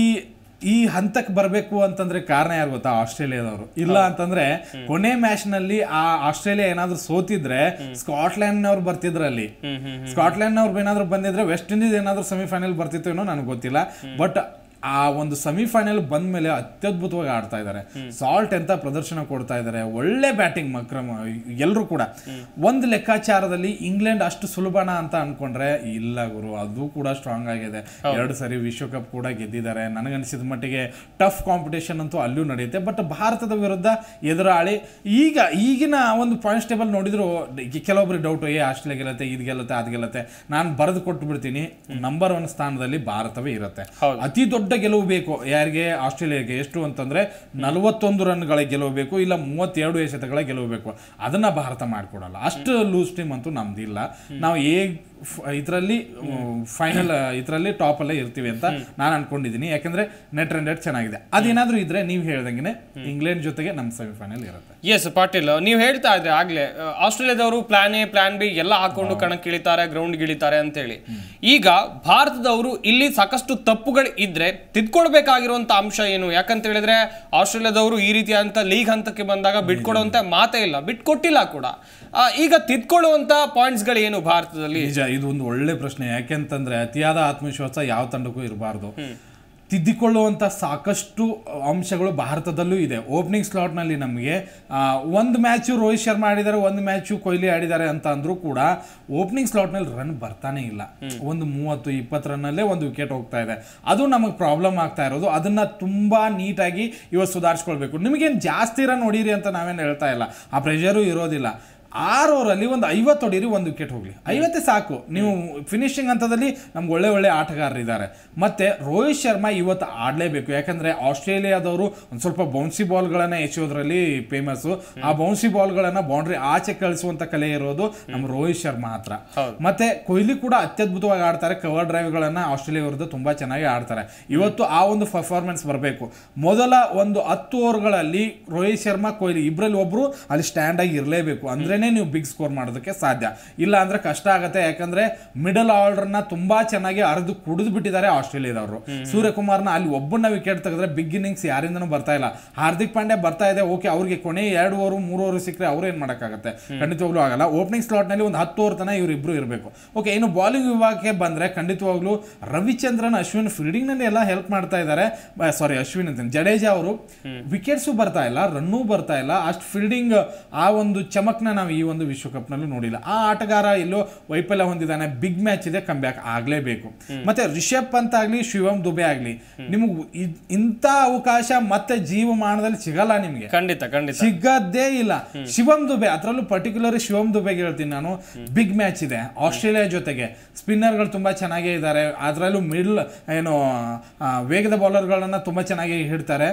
ಈ ಹಂತಕ್ಕೆ ಬರಬೇಕು ಅಂತಂದ್ರೆ ಕಾರಣ ಯಾರು ಗೊತ್ತಾ ಆಸ್ಟ್ರೇಲಿಯಾದವರು ಇಲ್ಲ ಅಂತಂದ್ರೆ ಕೊನೆ ಮ್ಯಾಚ್ ನಲ್ಲಿ ಆ ಆಸ್ಟ್ರೇಲಿಯಾ ಏನಾದ್ರು ಸೋತಿದ್ರೆ ಸ್ಕಾಟ್ಲ್ಯಾಂಡ್ ಅವ್ರು ಅಲ್ಲಿ ಸ್ಕಾಟ್ಲೆಂಡ್ ಅವ್ರು ಏನಾದ್ರು ಬಂದಿದ್ರೆ ವೆಸ್ಟ್ ಇಂಡೀಸ್ ಏನಾದ್ರು ಸೆಮಿಫೈನಲ್ ಬರ್ತಿತ್ತು ಏನೋ ನನಗೆ ಗೊತ್ತಿಲ್ಲ ಬಟ್ ಆ ಒಂದು ಸೆಮಿಫೈನಲ್ ಬಂದ ಮೇಲೆ ಅತ್ಯದ್ಭುತವಾಗಿ ಆಡ್ತಾ ಇದ್ದಾರೆ ಸಾಲ್ಟ್ ಅಂತ ಪ್ರದರ್ಶನ ಕೊಡ್ತಾ ಇದ್ದಾರೆ ಒಳ್ಳೆ ಬ್ಯಾಟಿಂಗ್ ಮಕ್ರಮ ಎಲ್ಲರೂ ಕೂಡ ಒಂದು ಲೆಕ್ಕಾಚಾರದಲ್ಲಿ ಇಂಗ್ಲೆಂಡ್ ಅಷ್ಟು ಸುಲಭನ ಅಂತ ಅನ್ಕೊಂಡ್ರೆ ಇಲ್ಲ ಗುರು ಅದು ಕೂಡ ಸ್ಟ್ರಾಂಗ್ ಆಗಿದೆ ಎರಡು ಸರಿ ವಿಶ್ವಕಪ್ ಕೂಡ ಗೆದ್ದಿದ್ದಾರೆ ನನಗನ್ಸಿದ ಮಟ್ಟಿಗೆ ಟಫ್ ಕಾಂಪಿಟೇಷನ್ ಅಂತೂ ಅಲ್ಲೂ ನಡೆಯುತ್ತೆ ಬಟ್ ಭಾರತದ ವಿರುದ್ಧ ಎದುರಾಳಿ ಈಗ ಈಗಿನ ಒಂದು ಪಾಯಿಂಟ್ ಟೇಬಲ್ ನೋಡಿದ್ರು ಕೆಲವೊಬ್ರಿಗೆ ಡೌಟ್ ಏ ಆಸ್ಟ್ರೇಲಿಯಾ ಗೆಲ್ಲತ್ತೆ ಇದು ಗೆಲ್ಲತ್ತೆ ಅದು ಗೆಲ್ಲತ್ತೆ ನಾನು ಬರೆದು ಕೊಟ್ಟು ಬಿಡ್ತೀನಿ ನಂಬರ್ ಒನ್ ಸ್ಥಾನದಲ್ಲಿ ಭಾರತವೇ ಇರುತ್ತೆ ಅತಿ ದೊಡ್ಡ ಗೆಲುವು ಬೇಕು ಯಾರಿಗೆ ಆಸ್ಟ್ರೇಲಿಯಾಗೆ ಎಷ್ಟು ಅಂತಂದರೆ ನಲವತ್ತೊಂದು ರನ್ಗಳ ಗೆಲುವು ಬೇಕು ಇಲ್ಲ ಮೂವತ್ತೆರಡು ಎಸೆತಗಳ ಗೆಲುವು ಬೇಕು ಅದನ್ನು ಭಾರತ ಮಾಡಿಕೊಡಲ್ಲ ಅಷ್ಟು ಲೂಸ್ ಟೀಮ್ ಅಂತೂ ನಮ್ದಿಲ್ಲ ನಾವು ಹೇಗೆ ಇದರಲ್ಲಿ ಫೈನಲ್ ಇದರಲ್ಲಿ ಅಲ್ಲೇ ಇರ್ತೀವಿ ಅಂತ ನಾನು ಅನ್ಕೊಂಡಿದ್ದೀನಿ ಯಾಕಂದ್ರೆ ನೆಟ್ ರನ್ ರೇಟ್ ಚೆನ್ನಾಗಿದೆ ಅದೇನಾದ್ರೂ ಇದ್ರೆ ನೀವು ಹೇಳ್ದಂಗೆ ಇಂಗ್ಲೆಂಡ್ ಜೊತೆಗೆ ನಮ್ಮ ಸೆಮಿಫೈನಲ್ ಇರುತ್ತೆ ಎಸ್ ಪಾಟೀಲ್ ನೀವು ಹೇಳ್ತಾ ಇದ್ರೆ ಆಗ್ಲೇ ಆಸ್ಟ್ರೇಲಿಯಾದವರು ಪ್ಲಾನ್ ಎ ಪ್ಲಾನ್ ಬಿ ಎಲ್ಲ ಹಾಕೊಂಡು ಇಳಿತಾರೆ ಗ್ರೌಂಡ್ ಗಿಳಿತಾರೆ ಅಂತೇಳಿ ಈಗ ಭಾರತದವರು ಇಲ್ಲಿ ಸಾಕಷ್ಟು ತಪ್ಪುಗಳು ಇದ್ರೆ ತಿದ್ಕೊಳ್ಬೇಕಾಗಿರುವಂತ ಅಂಶ ಏನು ಯಾಕಂತ ಹೇಳಿದ್ರೆ ಆಸ್ಟ್ರೇಲಿಯಾದವರು ಈ ರೀತಿಯಾದಂಥ ಲೀಗ್ ಹಂತಕ್ಕೆ ಬಂದಾಗ ಬಿಟ್ಕೊಡುವಂತ ಮಾತೇ ಇಲ್ಲ ಬಿಟ್ಕೊಟ್ಟಿಲ್ಲ ಕೂಡ ಈಗ ತಿದ್ಕೊಳ್ಳುವಂತ ಪಾಯಿಂಟ್ಸ್ ಗಳು ಏನು ಭಾರತದಲ್ಲಿ ಇದು ಒಂದು ಒಳ್ಳೆ ಪ್ರಶ್ನೆ ಯಾಕೆಂತಂದ್ರೆ ಅತಿಯಾದ ಆತ್ಮವಿಶ್ವಾಸ ಯಾವ ತಂಡಕ್ಕೂ ಇರಬಾರ್ದು ತಿದ್ದಿಕೊಳ್ಳುವಂಥ ಸಾಕಷ್ಟು ಅಂಶಗಳು ಭಾರತದಲ್ಲೂ ಇದೆ ಓಪನಿಂಗ್ ಸ್ಲಾಟ್ನಲ್ಲಿ ನಮಗೆ ಒಂದು ಮ್ಯಾಚು ರೋಹಿತ್ ಶರ್ಮಾ ಆಡಿದ್ದಾರೆ ಒಂದು ಮ್ಯಾಚು ಕೊಹ್ಲಿ ಆಡಿದ್ದಾರೆ ಅಂತ ಅಂದರೂ ಕೂಡ ಓಪನಿಂಗ್ ಸ್ಲಾಟ್ನಲ್ಲಿ ರನ್ ಬರ್ತಾನೆ ಇಲ್ಲ ಒಂದು ಮೂವತ್ತು ಇಪ್ಪತ್ತು ರನ್ನಲ್ಲೇ ಒಂದು ವಿಕೆಟ್ ಹೋಗ್ತಾ ಇದೆ ಅದು ನಮಗೆ ಪ್ರಾಬ್ಲಮ್ ಆಗ್ತಾ ಇರೋದು ಅದನ್ನು ತುಂಬ ನೀಟಾಗಿ ಇವತ್ತು ಸುಧಾರಿಸ್ಕೊಳ್ಬೇಕು ನಿಮಗೇನು ಜಾಸ್ತಿ ರನ್ ಹೊಡೀರಿ ಅಂತ ನಾವೇನು ಹೇಳ್ತಾ ಇಲ್ಲ ಆ ಪ್ರೆಷರು ಇರೋದಿಲ್ಲ ಆರು ಓವರಲ್ಲಿ ಒಂದು ಐವತ್ತು ಹೊಡೀರಿ ಒಂದು ವಿಕೆಟ್ ಹೋಗಲಿ ಐವತ್ತೇ ಸಾಕು ನೀವು ಫಿನಿಶಿಂಗ್ ಹಂತದಲ್ಲಿ ನಮ್ಗೆ ಒಳ್ಳೆ ಒಳ್ಳೆ ಆಟಗಾರರಿದ್ದಾರೆ ಮತ್ತು ರೋಹಿತ್ ಶರ್ಮಾ ಇವತ್ತು ಆಡಲೇಬೇಕು ಯಾಕಂದರೆ ಆಸ್ಟ್ರೇಲಿಯಾದವರು ಒಂದು ಸ್ವಲ್ಪ ಬೌನ್ಸಿ ಬಾಲ್ಗಳನ್ನು ಹೆಚ್ಚೋದ್ರಲ್ಲಿ ಫೇಮಸ್ಸು ಆ ಬೌನ್ಸಿ ಬಾಲ್ಗಳನ್ನು ಬೌಂಡ್ರಿ ಆಚೆ ಕಳಿಸುವಂಥ ಕಲೆ ಇರೋದು ನಮ್ಮ ರೋಹಿತ್ ಶರ್ಮಾ ಹತ್ರ ಮತ್ತು ಕೊಹ್ಲಿ ಕೂಡ ಅತ್ಯದ್ಭುತವಾಗಿ ಆಡ್ತಾರೆ ಕವರ್ ಡ್ರೈವ್ಗಳನ್ನು ಆಸ್ಟ್ರೇಲಿಯಾ ವಿರುದ್ಧ ತುಂಬ ಚೆನ್ನಾಗಿ ಆಡ್ತಾರೆ ಇವತ್ತು ಆ ಒಂದು ಪರ್ಫಾರ್ಮೆನ್ಸ್ ಬರಬೇಕು ಮೊದಲ ಒಂದು ಹತ್ತು ಓವರ್ಗಳಲ್ಲಿ ರೋಹಿತ್ ಶರ್ಮಾ ಕೊಹ್ಲಿ ಇಬ್ಬರಲ್ಲಿ ಒಬ್ಬರು ಅಲ್ಲಿ ಸ್ಟ್ಯಾಂಡಾಗಿ ಇರಲೇಬೇಕು ಅಂದ್ರೆ ನೀವು ಬಿಗ್ ಸ್ಕೋರ್ ಮಾಡೋದಕ್ಕೆ ಸಾಧ್ಯ ಇಲ್ಲ ಅಂದ್ರೆ ಕಷ್ಟ ಆಗುತ್ತೆ ಯಾಕಂದ್ರೆ ಮಿಡಲ್ ಆರ್ಡರ್ನ ತುಂಬಾ ಚೆನ್ನಾಗಿ ಅರೆದು ಕುಡಿದು ಬಿಟ್ಟಿದ್ದಾರೆ ಆಸ್ಟ್ರೇಲಿಯಾದವರು ಸೂರ್ಯಕುಮಾರ್ನ ಅಲ್ಲಿ ಒಬ್ಬನ ವಿಕೆಟ್ ತೆಗೆದ್ರೆ ಬಿಗ್ ಇನ್ನಿಂಗ್ಸ್ ಯಾರಿಂದನೂ ಬರ್ತಾ ಇಲ್ಲ ಹಾರ್ದಿಕ್ ಪಾಂಡೆ ಬರ್ತಾ ಇದೆ ಓಕೆ ಅವ್ರಿಗೆ ಕೊನೆ ಎರಡು ಓವರ್ ಮೂರು ಓವರ್ ಸಿಕ್ಕರೆ ಅವ್ರು ಏನು ಮಾಡೋಕ್ಕಾಗುತ್ತೆ ಖಂಡಿತವಾಗ್ಲೂ ಆಗಲ್ಲ ಓಪನಿಂಗ್ ಸ್ಲಾಟ್ನಲ್ಲಿ ಒಂದು ಹತ್ತು ಓವರ್ ತನ ಇವರಿಬ್ಬರು ಇರಬೇಕು ಓಕೆ ಇನ್ನು ಬಾಲಿಂಗ್ ವಿಭಾಗಕ್ಕೆ ಬಂದ್ರೆ ಖಂಡಿತವಾಗ್ಲೂ ರವಿಚಂದ್ರನ್ ಅಶ್ವಿನ್ ನಲ್ಲಿ ಎಲ್ಲ ಹೆಲ್ಪ್ ಮಾಡ್ತಾ ಇದ್ದಾರೆ ಸಾರಿ ಅಶ್ವಿನ್ ಅಂತ ಜಡೇಜಾ ಅವರು ವಿಕೆಟ್ಸ್ ಬರ್ತಾ ಇಲ್ಲ ರನ್ನೂ ಬರ್ತಾ ಇಲ್ಲ ಅಷ್ಟು ಫೀಲ್ಡಿಂಗ್ ಆ ಒಂದು ಚಮಕ್ನ ನಾವು ಈ ಒಂದು ವಿಶ್ವಕಪ್ನಲ್ಲೂ ನೋಡಿಲ್ಲ ಆ ಆಟಗಾರ ಎಲ್ಲೋ ವೈಫಲ್ಯ ಹೊಂದಿದ್ದಾನೆ ಬಿಗ್ ಮ್ಯಾಚ್ ಇದೆ ಕಮ್ ಬ್ಯಾಕ್ ಆಗಲೇಬೇಕು ಮತ್ತೆ ರಿಷಬ್ ಪಂತ್ ಆಗಲಿ ಶಿವಂ ದುಬೆ ಆಗಲಿ ನಿಮಗೆ ಇಂಥ ಅವಕಾಶ ಮತ್ತೆ ಜೀವಮಾನದಲ್ಲಿ ಸಿಗಲ್ಲ ನಿಮಗೆ ಖಂಡಿತ ಖಂಡಿತ ಸಿಗದೇ ಇಲ್ಲ ಶಿವಂ ದುಬೆ ಅದರಲ್ಲೂ ಪರ್ಟಿಕ್ಯುಲರ್ ಶಿವಂ ದುಬೆಗೆ ಹೇಳ್ತೀನಿ ನಾನು ಬಿಗ್ ಮ್ಯಾಚ್ ಇದೆ ಆಸ್ಟ್ರೇಲಿಯಾ ಜೊತೆಗೆ ಸ್ಪಿನ್ನರ್ಗಳು ತುಂಬ ಚೆನ್ನಾಗೇ ಇದ್ದಾರೆ ಅದರಲ್ಲೂ ಮಿಡ್ಲ್ ಏನು ವೇಗದ ಬೌಲರ್ಗಳನ್ನು ತುಂಬ ಚೆನ್ನಾಗಿ ಹಿಡ್ತಾರೆ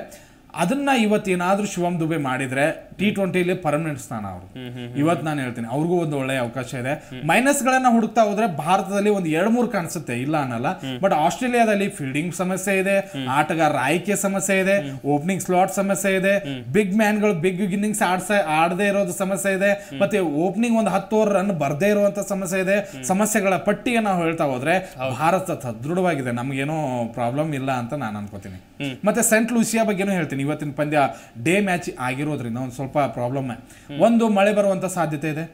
ಅದನ್ನ ಇವತ್ತೇನಾದರೂ ಶಿವಮ್ ದುಬೆ ಮಾಡಿದ್ರೆ ಟಿ ಟ್ವೆಂಟಿಲಿ ಪರ್ಮನೆಂಟ್ ಸ್ಥಾನ ಅವರು ಇವತ್ತು ನಾನು ಹೇಳ್ತೀನಿ ಅವ್ರಿಗೂ ಒಂದು ಒಳ್ಳೆಯ ಅವಕಾಶ ಇದೆ ಮೈನಸ್ ಗಳನ್ನ ಹುಡುಕ್ತಾ ಹೋದ್ರೆ ಭಾರತದಲ್ಲಿ ಒಂದು ಎರಡ್ ಮೂರು ಕಾಣಿಸುತ್ತೆ ಇಲ್ಲ ಅನ್ನಲ್ಲ ಬಟ್ ಆಸ್ಟ್ರೇಲಿಯಾದಲ್ಲಿ ಫೀಲ್ಡಿಂಗ್ ಸಮಸ್ಯೆ ಇದೆ ಆಟಗಾರರ ಆಯ್ಕೆ ಸಮಸ್ಯೆ ಇದೆ ಓಪನಿಂಗ್ ಸ್ಲಾಟ್ ಸಮಸ್ಯೆ ಇದೆ ಬಿಗ್ ಮ್ಯಾನ್ಗಳು ಬಿಗ್ ಇನ್ನಿಂಗ್ಸ್ ಆಡ್ಸ ಆಡದೇ ಇರೋದು ಸಮಸ್ಯೆ ಇದೆ ಮತ್ತೆ ಓಪನಿಂಗ್ ಒಂದು ಹತ್ತು ಓವರ್ ರನ್ ಬರ್ದೇ ಇರುವಂತ ಸಮಸ್ಯೆ ಇದೆ ಸಮಸ್ಯೆಗಳ ಪಟ್ಟಿಗೆ ನಾವು ಹೇಳ್ತಾ ಹೋದ್ರೆ ಭಾರತ ಸದೃಢವಾಗಿದೆ ನಮಗೇನೋ ಪ್ರಾಬ್ಲಮ್ ಇಲ್ಲ ಅಂತ ನಾನು ಅನ್ಕೋತೀನಿ ಮತ್ತೆ ಸೆಂಟ್ ಲೂಸಿಯಾ ಬಗ್ಗೆನೂ ಹೇಳ್ತೀನಿ ಇವತ್ತಿನ ಪಂದ್ಯ ಡೇ ಮ್ಯಾಚ್ ಆಗಿರೋದ್ರಿಂದ ಒಂದು ಸ್ವಲ್ಪ ಪ್ರಾಬ್ಲಮ್ ಒಂದು ಮಳೆ ಬರುವಂತ ಸಾಧ್ಯತೆ ಇದೆ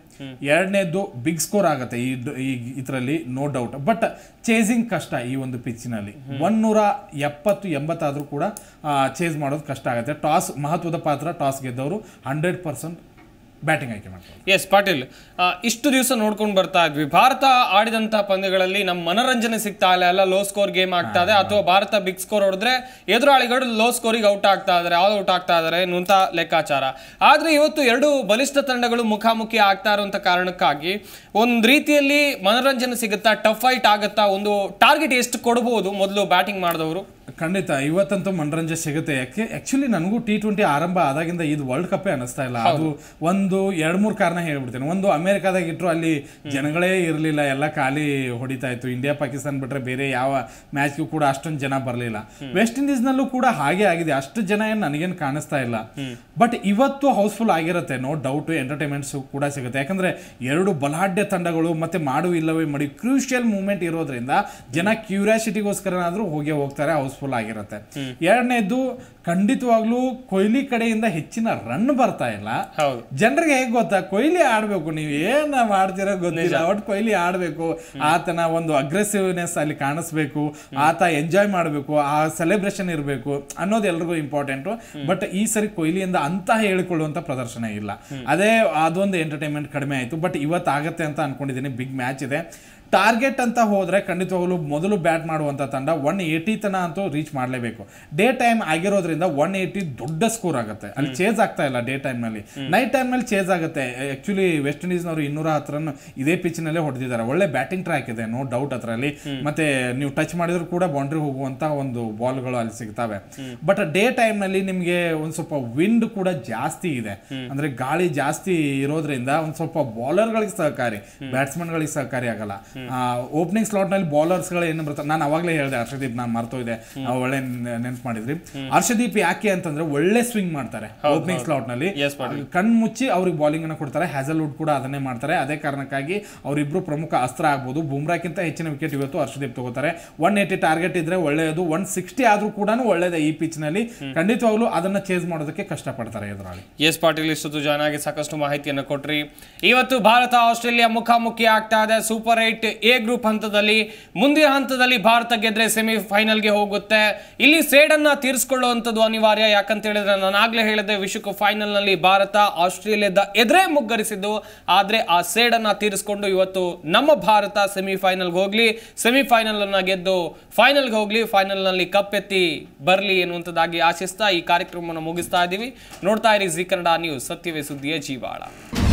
ಎರಡನೇದು ಬಿಗ್ ಸ್ಕೋರ್ ಆಗುತ್ತೆ ಈ ಇದರಲ್ಲಿ ನೋ ಡೌಟ್ ಬಟ್ ಚೇಸಿಂಗ್ ಕಷ್ಟ ಈ ಒಂದು ಪಿಚ್ನಲ್ಲಿ ಒನ್ನೂರ ಎಪ್ಪತ್ತು ಎಂಬತ್ತಾದ್ರೂ ಕೂಡ ಚೇಸ್ ಮಾಡೋದು ಕಷ್ಟ ಆಗುತ್ತೆ ಟಾಸ್ ಮಹತ್ವದ ಪಾತ್ರ ಟಾಸ್ ಗೆದ್ದವರು ಹಂಡ್ರೆಡ್ ಪರ್ಸೆಂಟ್ ಬ್ಯಾಟಿಂಗ್ ಆಯ್ಕೆ ಮಾಡ್ತಾರೆ ಎಸ್ ಪಾಟೀಲ್ ಇಷ್ಟು ದಿವಸ ನೋಡ್ಕೊಂಡು ಬರ್ತಾ ಇದ್ವಿ ಭಾರತ ಆಡಿದಂಥ ಪಂದ್ಯಗಳಲ್ಲಿ ನಮ್ಮ ಮನರಂಜನೆ ಸಿಗ್ತಾ ಇಲ್ಲ ಎಲ್ಲ ಲೋ ಸ್ಕೋರ್ ಗೇಮ್ ಆಗ್ತಾ ಇದೆ ಅಥವಾ ಭಾರತ ಬಿಗ್ ಸ್ಕೋರ್ ಹೊಡೆದ್ರೆ ಎದುರಾಳಿಗಳು ಲೋ ಸ್ಕೋರಿಗೆ ಔಟ್ ಆಗ್ತಾ ಇದ್ದಾರೆ ಆಲ್ ಔಟ್ ಆಗ್ತಾ ಇದ್ದಾರೆ ನುಂತ ಲೆಕ್ಕಾಚಾರ ಆದರೆ ಇವತ್ತು ಎರಡು ಬಲಿಷ್ಠ ತಂಡಗಳು ಮುಖಾಮುಖಿ ಆಗ್ತಾ ಇರುವಂಥ ಕಾರಣಕ್ಕಾಗಿ ಒಂದು ರೀತಿಯಲ್ಲಿ ಮನರಂಜನೆ ಸಿಗುತ್ತಾ ಟಫ್ ಫೈಟ್ ಆಗುತ್ತಾ ಒಂದು ಟಾರ್ಗೆಟ್ ಎಷ್ಟು ಕೊಡಬಹುದು ಮೊದಲು ಬ್ಯಾಟಿಂಗ್ ಮಾಡಿದವರು ಖಂಡಿತ ಇವತ್ತಂತೂ ಮನರಂಜನೆ ಸಿಗುತ್ತೆ ಯಾಕೆ ಆಕ್ಚುಲಿ ನನಗೂ ಟಿ ಟ್ವೆಂಟಿ ಆರಂಭ ಆದಾಗಿಂದ ಇದು ವರ್ಲ್ಡ್ ಕಪ್ಪೇ ಅನ್ನಿಸ್ತಾ ಇಲ್ಲ ಅದು ಒಂದು ಎರಡು ಮೂರು ಕಾರಣ ಹೇಳ್ಬಿಡ್ತೇನೆ ಒಂದು ಅಮೇರಿಕಾದಾಗ ಇಟ್ರು ಅಲ್ಲಿ ಜನಗಳೇ ಇರಲಿಲ್ಲ ಎಲ್ಲ ಖಾಲಿ ಹೊಡಿತಾ ಇತ್ತು ಇಂಡಿಯಾ ಪಾಕಿಸ್ತಾನ ಬಿಟ್ಟರೆ ಬೇರೆ ಯಾವ ಮ್ಯಾಚ್ಗೂ ಕೂಡ ಅಷ್ಟೊಂದು ಜನ ಬರಲಿಲ್ಲ ವೆಸ್ಟ್ ಇಂಡೀಸ್ನಲ್ಲೂ ಕೂಡ ಹಾಗೆ ಆಗಿದೆ ಅಷ್ಟು ಜನ ಏನು ನನಗೇನು ಕಾಣಿಸ್ತಾ ಇಲ್ಲ ಬಟ್ ಇವತ್ತು ಹೌಸ್ಫುಲ್ ಆಗಿರುತ್ತೆ ನೋ ಡೌಟ್ ಎಂಟರ್ಟೈನ್ಮೆಂಟ್ಸ್ ಕೂಡ ಸಿಗುತ್ತೆ ಯಾಕಂದರೆ ಎರಡು ಬಲಾಢ್ಯ ತಂಡಗಳು ಮತ್ತು ಮಾಡು ಇಲ್ಲವೇ ಮಾಡಿ ಕ್ರೂಷಿಯಲ್ ಮೂಮೆಂಟ್ ಇರೋದ್ರಿಂದ ಜನ ಕ್ಯೂರಿಯಾಸಿಟಿಗೋಸ್ಕರನಾದರೂ ಹೋಗೇ ಹೋಗ್ತಾರೆ ಹೌಸ್ ಸಕ್ಸಸ್ಫುಲ್ ಆಗಿರುತ್ತೆ ಎರಡನೇದು ಖಂಡಿತವಾಗ್ಲೂ ಕೊಹ್ಲಿ ಕಡೆಯಿಂದ ಹೆಚ್ಚಿನ ರನ್ ಬರ್ತಾ ಇಲ್ಲ ಜನರಿಗೆ ಹೇಗೆ ಗೊತ್ತಾ ಕೊಹ್ಲಿ ಆಡಬೇಕು ನೀವು ಏನ್ ಆಡ್ತಿರೋ ಗೊತ್ತಿಲ್ಲ ಒಟ್ಟು ಕೊಹ್ಲಿ ಆಡಬೇಕು ಆತನ ಒಂದು ಅಗ್ರೆಸಿವ್ನೆಸ್ ಅಲ್ಲಿ ಕಾಣಿಸ್ಬೇಕು ಆತ ಎಂಜಾಯ್ ಮಾಡಬೇಕು ಆ ಸೆಲೆಬ್ರೇಷನ್ ಇರಬೇಕು ಅನ್ನೋದು ಎಲ್ರಿಗೂ ಇಂಪಾರ್ಟೆಂಟ್ ಬಟ್ ಈ ಸರಿ ಕೊಹ್ಲಿಯಿಂದ ಅಂತ ಹೇಳಿಕೊಳ್ಳುವಂತ ಪ್ರದರ್ಶನ ಇಲ್ಲ ಅದೇ ಅದೊಂದು ಎಂಟರ್ಟೈನ್ಮೆಂಟ್ ಕಡಿಮೆ ಆಯ್ತು ಬಟ್ ಇವತ್ತಾಗತ್ತೆ ಅಂತ ಅನ್ಕೊಂಡಿದ್ದೀನಿ ಬಿಗ್ ಮ್ಯಾಚ್ ಇದೆ ಟಾರ್ಗೆಟ್ ಅಂತ ಹೋದ್ರೆ ಖಂಡಿತವಾಗ್ಲೂ ಮೊದಲು ಬ್ಯಾಟ್ ಮಾಡುವಂತ ತಂಡ ಒನ್ ಏಟಿ ತನ ಅಂತೂ ರೀಚ್ ಮಾಡಲೇಬೇಕು ಡೇ ಟೈಮ್ ಆಗಿರೋದ್ರಿಂದ ಇಂದ ಒನ್ ಏಯ್ಟಿ ದೊಡ್ಡ ಸ್ಕೋರ್ ಆಗುತ್ತೆ ಅಲ್ಲಿ ಚೇಜ್ ಆಗ್ತಾ ಇಲ್ಲ ಡೇ ಟೈಮ್ ನಲ್ಲಿ ನೈಟ್ ಟೈಮ್ ನಲ್ಲಿ ಚೇಜ್ ಆಗುತ್ತೆ ಆಕ್ಚುಲಿ ವೆಸ್ಟ್ ಇಂಡೀಸ್ ನವರು ಇನ್ನೂರ ಹತ್ರ ಇದೇ ಪಿಚ್ ನಲ್ಲೇ ಹೊಡೆದಿದ್ದಾರೆ ಒಳ್ಳೆ ಬ್ಯಾಟಿಂಗ್ ಟ್ರ್ಯಾಕ್ ಇದೆ ನೋ ಡೌಟ್ ಅದರಲ್ಲಿ ಮತ್ತೆ ನೀವು ಟಚ್ ಮಾಡಿದ್ರು ಕೂಡ ಬೌಂಡ್ರಿ ಹೋಗುವಂತ ಒಂದು ಬಾಲ್ಗಳು ಅಲ್ಲಿ ಸಿಗ್ತವೆ ಬಟ್ ಡೇ ಟೈಮ್ ನಲ್ಲಿ ನಿಮಗೆ ಒಂದ್ ಸ್ವಲ್ಪ ವಿಂಡ್ ಕೂಡ ಜಾಸ್ತಿ ಇದೆ ಅಂದ್ರೆ ಗಾಳಿ ಜಾಸ್ತಿ ಇರೋದ್ರಿಂದ ಒಂದ್ ಸ್ವಲ್ಪ ಬೌಲರ್ ಗಳಿಗೆ ಸಹಕಾರಿ ಬ್ಯಾಟ್ಸ್ಮನ್ ಗಳಿಗೆ ಸಹಕಾರಿ ಆಗಲ್ಲ ಓಪನಿಂಗ್ ಸ್ಲಾಟ್ ನಲ್ಲಿ ಬಾಲರ್ಸ್ ಗಳು ಏನು ಬರ್ತಾರೆ ನಾನು ಅವಾಗಲೇ ಹೇಳಿದೆ ಹರ್ಷದೀಪ್ ನಾನು ಇದೆ ಒಳ್ಳೆ ನೆನ್ಪು ಮಾಡಿದ್ರಿ ಹರ್ಷ ಲಕ್ಷದೀಪ್ ಯಾಕೆ ಅಂತಂದ್ರೆ ಒಳ್ಳೆ ಸ್ವಿಂಗ್ ಮಾಡ್ತಾರೆ ಓಪನಿಂಗ್ ಸ್ಲಾಟ್ ನಲ್ಲಿ ಕಣ್ ಮುಚ್ಚಿ ಅವ್ರಿಗೆ ಬಾಲಿಂಗ್ ಅನ್ನ ಕೊಡ್ತಾರೆ ವುಡ್ ಕೂಡ ಅದನ್ನೇ ಮಾಡ್ತಾರೆ ಅದೇ ಕಾರಣಕ್ಕಾಗಿ ಅವರಿಬ್ರು ಪ್ರಮುಖ ಅಸ್ತ್ರ ಆಗ್ಬೋದು ಬುಮ್ರಾಕ್ಕಿಂತ ಹೆಚ್ಚಿನ ವಿಕೆಟ್ ಇವತ್ತು ಹರ್ಷದೀಪ್ ತಗೋತಾರೆ ಒನ್ ಏಯ್ಟಿ ಟಾರ್ಗೆಟ್ ಇದ್ರೆ ಒಳ್ಳೆಯದು ಒನ್ ಸಿಕ್ಸ್ಟಿ ಆದ್ರೂ ಕೂಡ ಒಳ್ಳೆಯದೇ ಈ ಪಿಚ್ ನಲ್ಲಿ ಖಂಡಿತವಾಗ್ಲೂ ಅದನ್ನ ಚೇಂಜ್ ಮಾಡೋದಕ್ಕೆ ಕಷ್ಟ ಪಡ್ತಾರೆ ಇದರಲ್ಲಿ ಎಸ್ ಪಾಟೀಲ್ ಇಷ್ಟೊತ್ತು ಆಗಿ ಸಾಕಷ್ಟು ಮಾಹಿತಿಯನ್ನು ಕೊಟ್ರಿ ಇವತ್ತು ಭಾರತ ಆಸ್ಟ್ರೇಲಿಯಾ ಮುಖಾಮುಖಿ ಆಗ್ತಾ ಇದೆ ಸೂಪರ್ ಏಟ್ ಎ ಗ್ರೂಪ್ ಹಂತದಲ್ಲಿ ಮುಂದಿನ ಹಂತದಲ್ಲಿ ಭಾರತ ಗೆದ್ರೆ ಸೆಮಿಫೈನಲ್ಗೆ ಹೋಗುತ್ತೆ ಇಲ್ಲಿ ಸೇಡನ್ನ ತೀರಿಸಿಕೊಳ್ಳುವಂತ ಅದು ಅನಿವಾರ್ಯ ಯಾಕಂತ ಹೇಳಿದ್ರೆ ನಾನು ಆಗಲೇ ಹೇಳಿದೆ ವಿಶ್ವಕಪ್ ಫೈನಲ್ನಲ್ಲಿ ಭಾರತ ಆಸ್ಟ್ರೇಲಿಯಾದ ಎದುರೇ ಮುಗ್ಗರಿಸಿದ್ದು ಆದ್ರೆ ಆ ಸೇಡನ್ನ ತೀರಿಸಿಕೊಂಡು ಇವತ್ತು ನಮ್ಮ ಭಾರತ ಹೋಗ್ಲಿ ಸೆಮಿಫೈನಲ್ ಅನ್ನ ಗೆದ್ದು ಫೈನಲ್ ಫೈನಲ್ಗೆ ಹೋಗಲಿ ಫೈನಲ್ನಲ್ಲಿ ಕಪ್ ಎತ್ತಿ ಬರಲಿ ಎನ್ನುವಂಥದ್ದಾಗಿ ಆಶಿಸ್ತಾ ಈ ಕಾರ್ಯಕ್ರಮವನ್ನು ಮುಗಿಸ್ತಾ ಇದ್ದೀವಿ ನೋಡ್ತಾ ಇರಿ ಜಿ ಕನ್ನಡ ನ್ಯೂಸ್ ಸತ್ಯವೇ ಸುದ್ದಿಯ ಜೀವಾಳ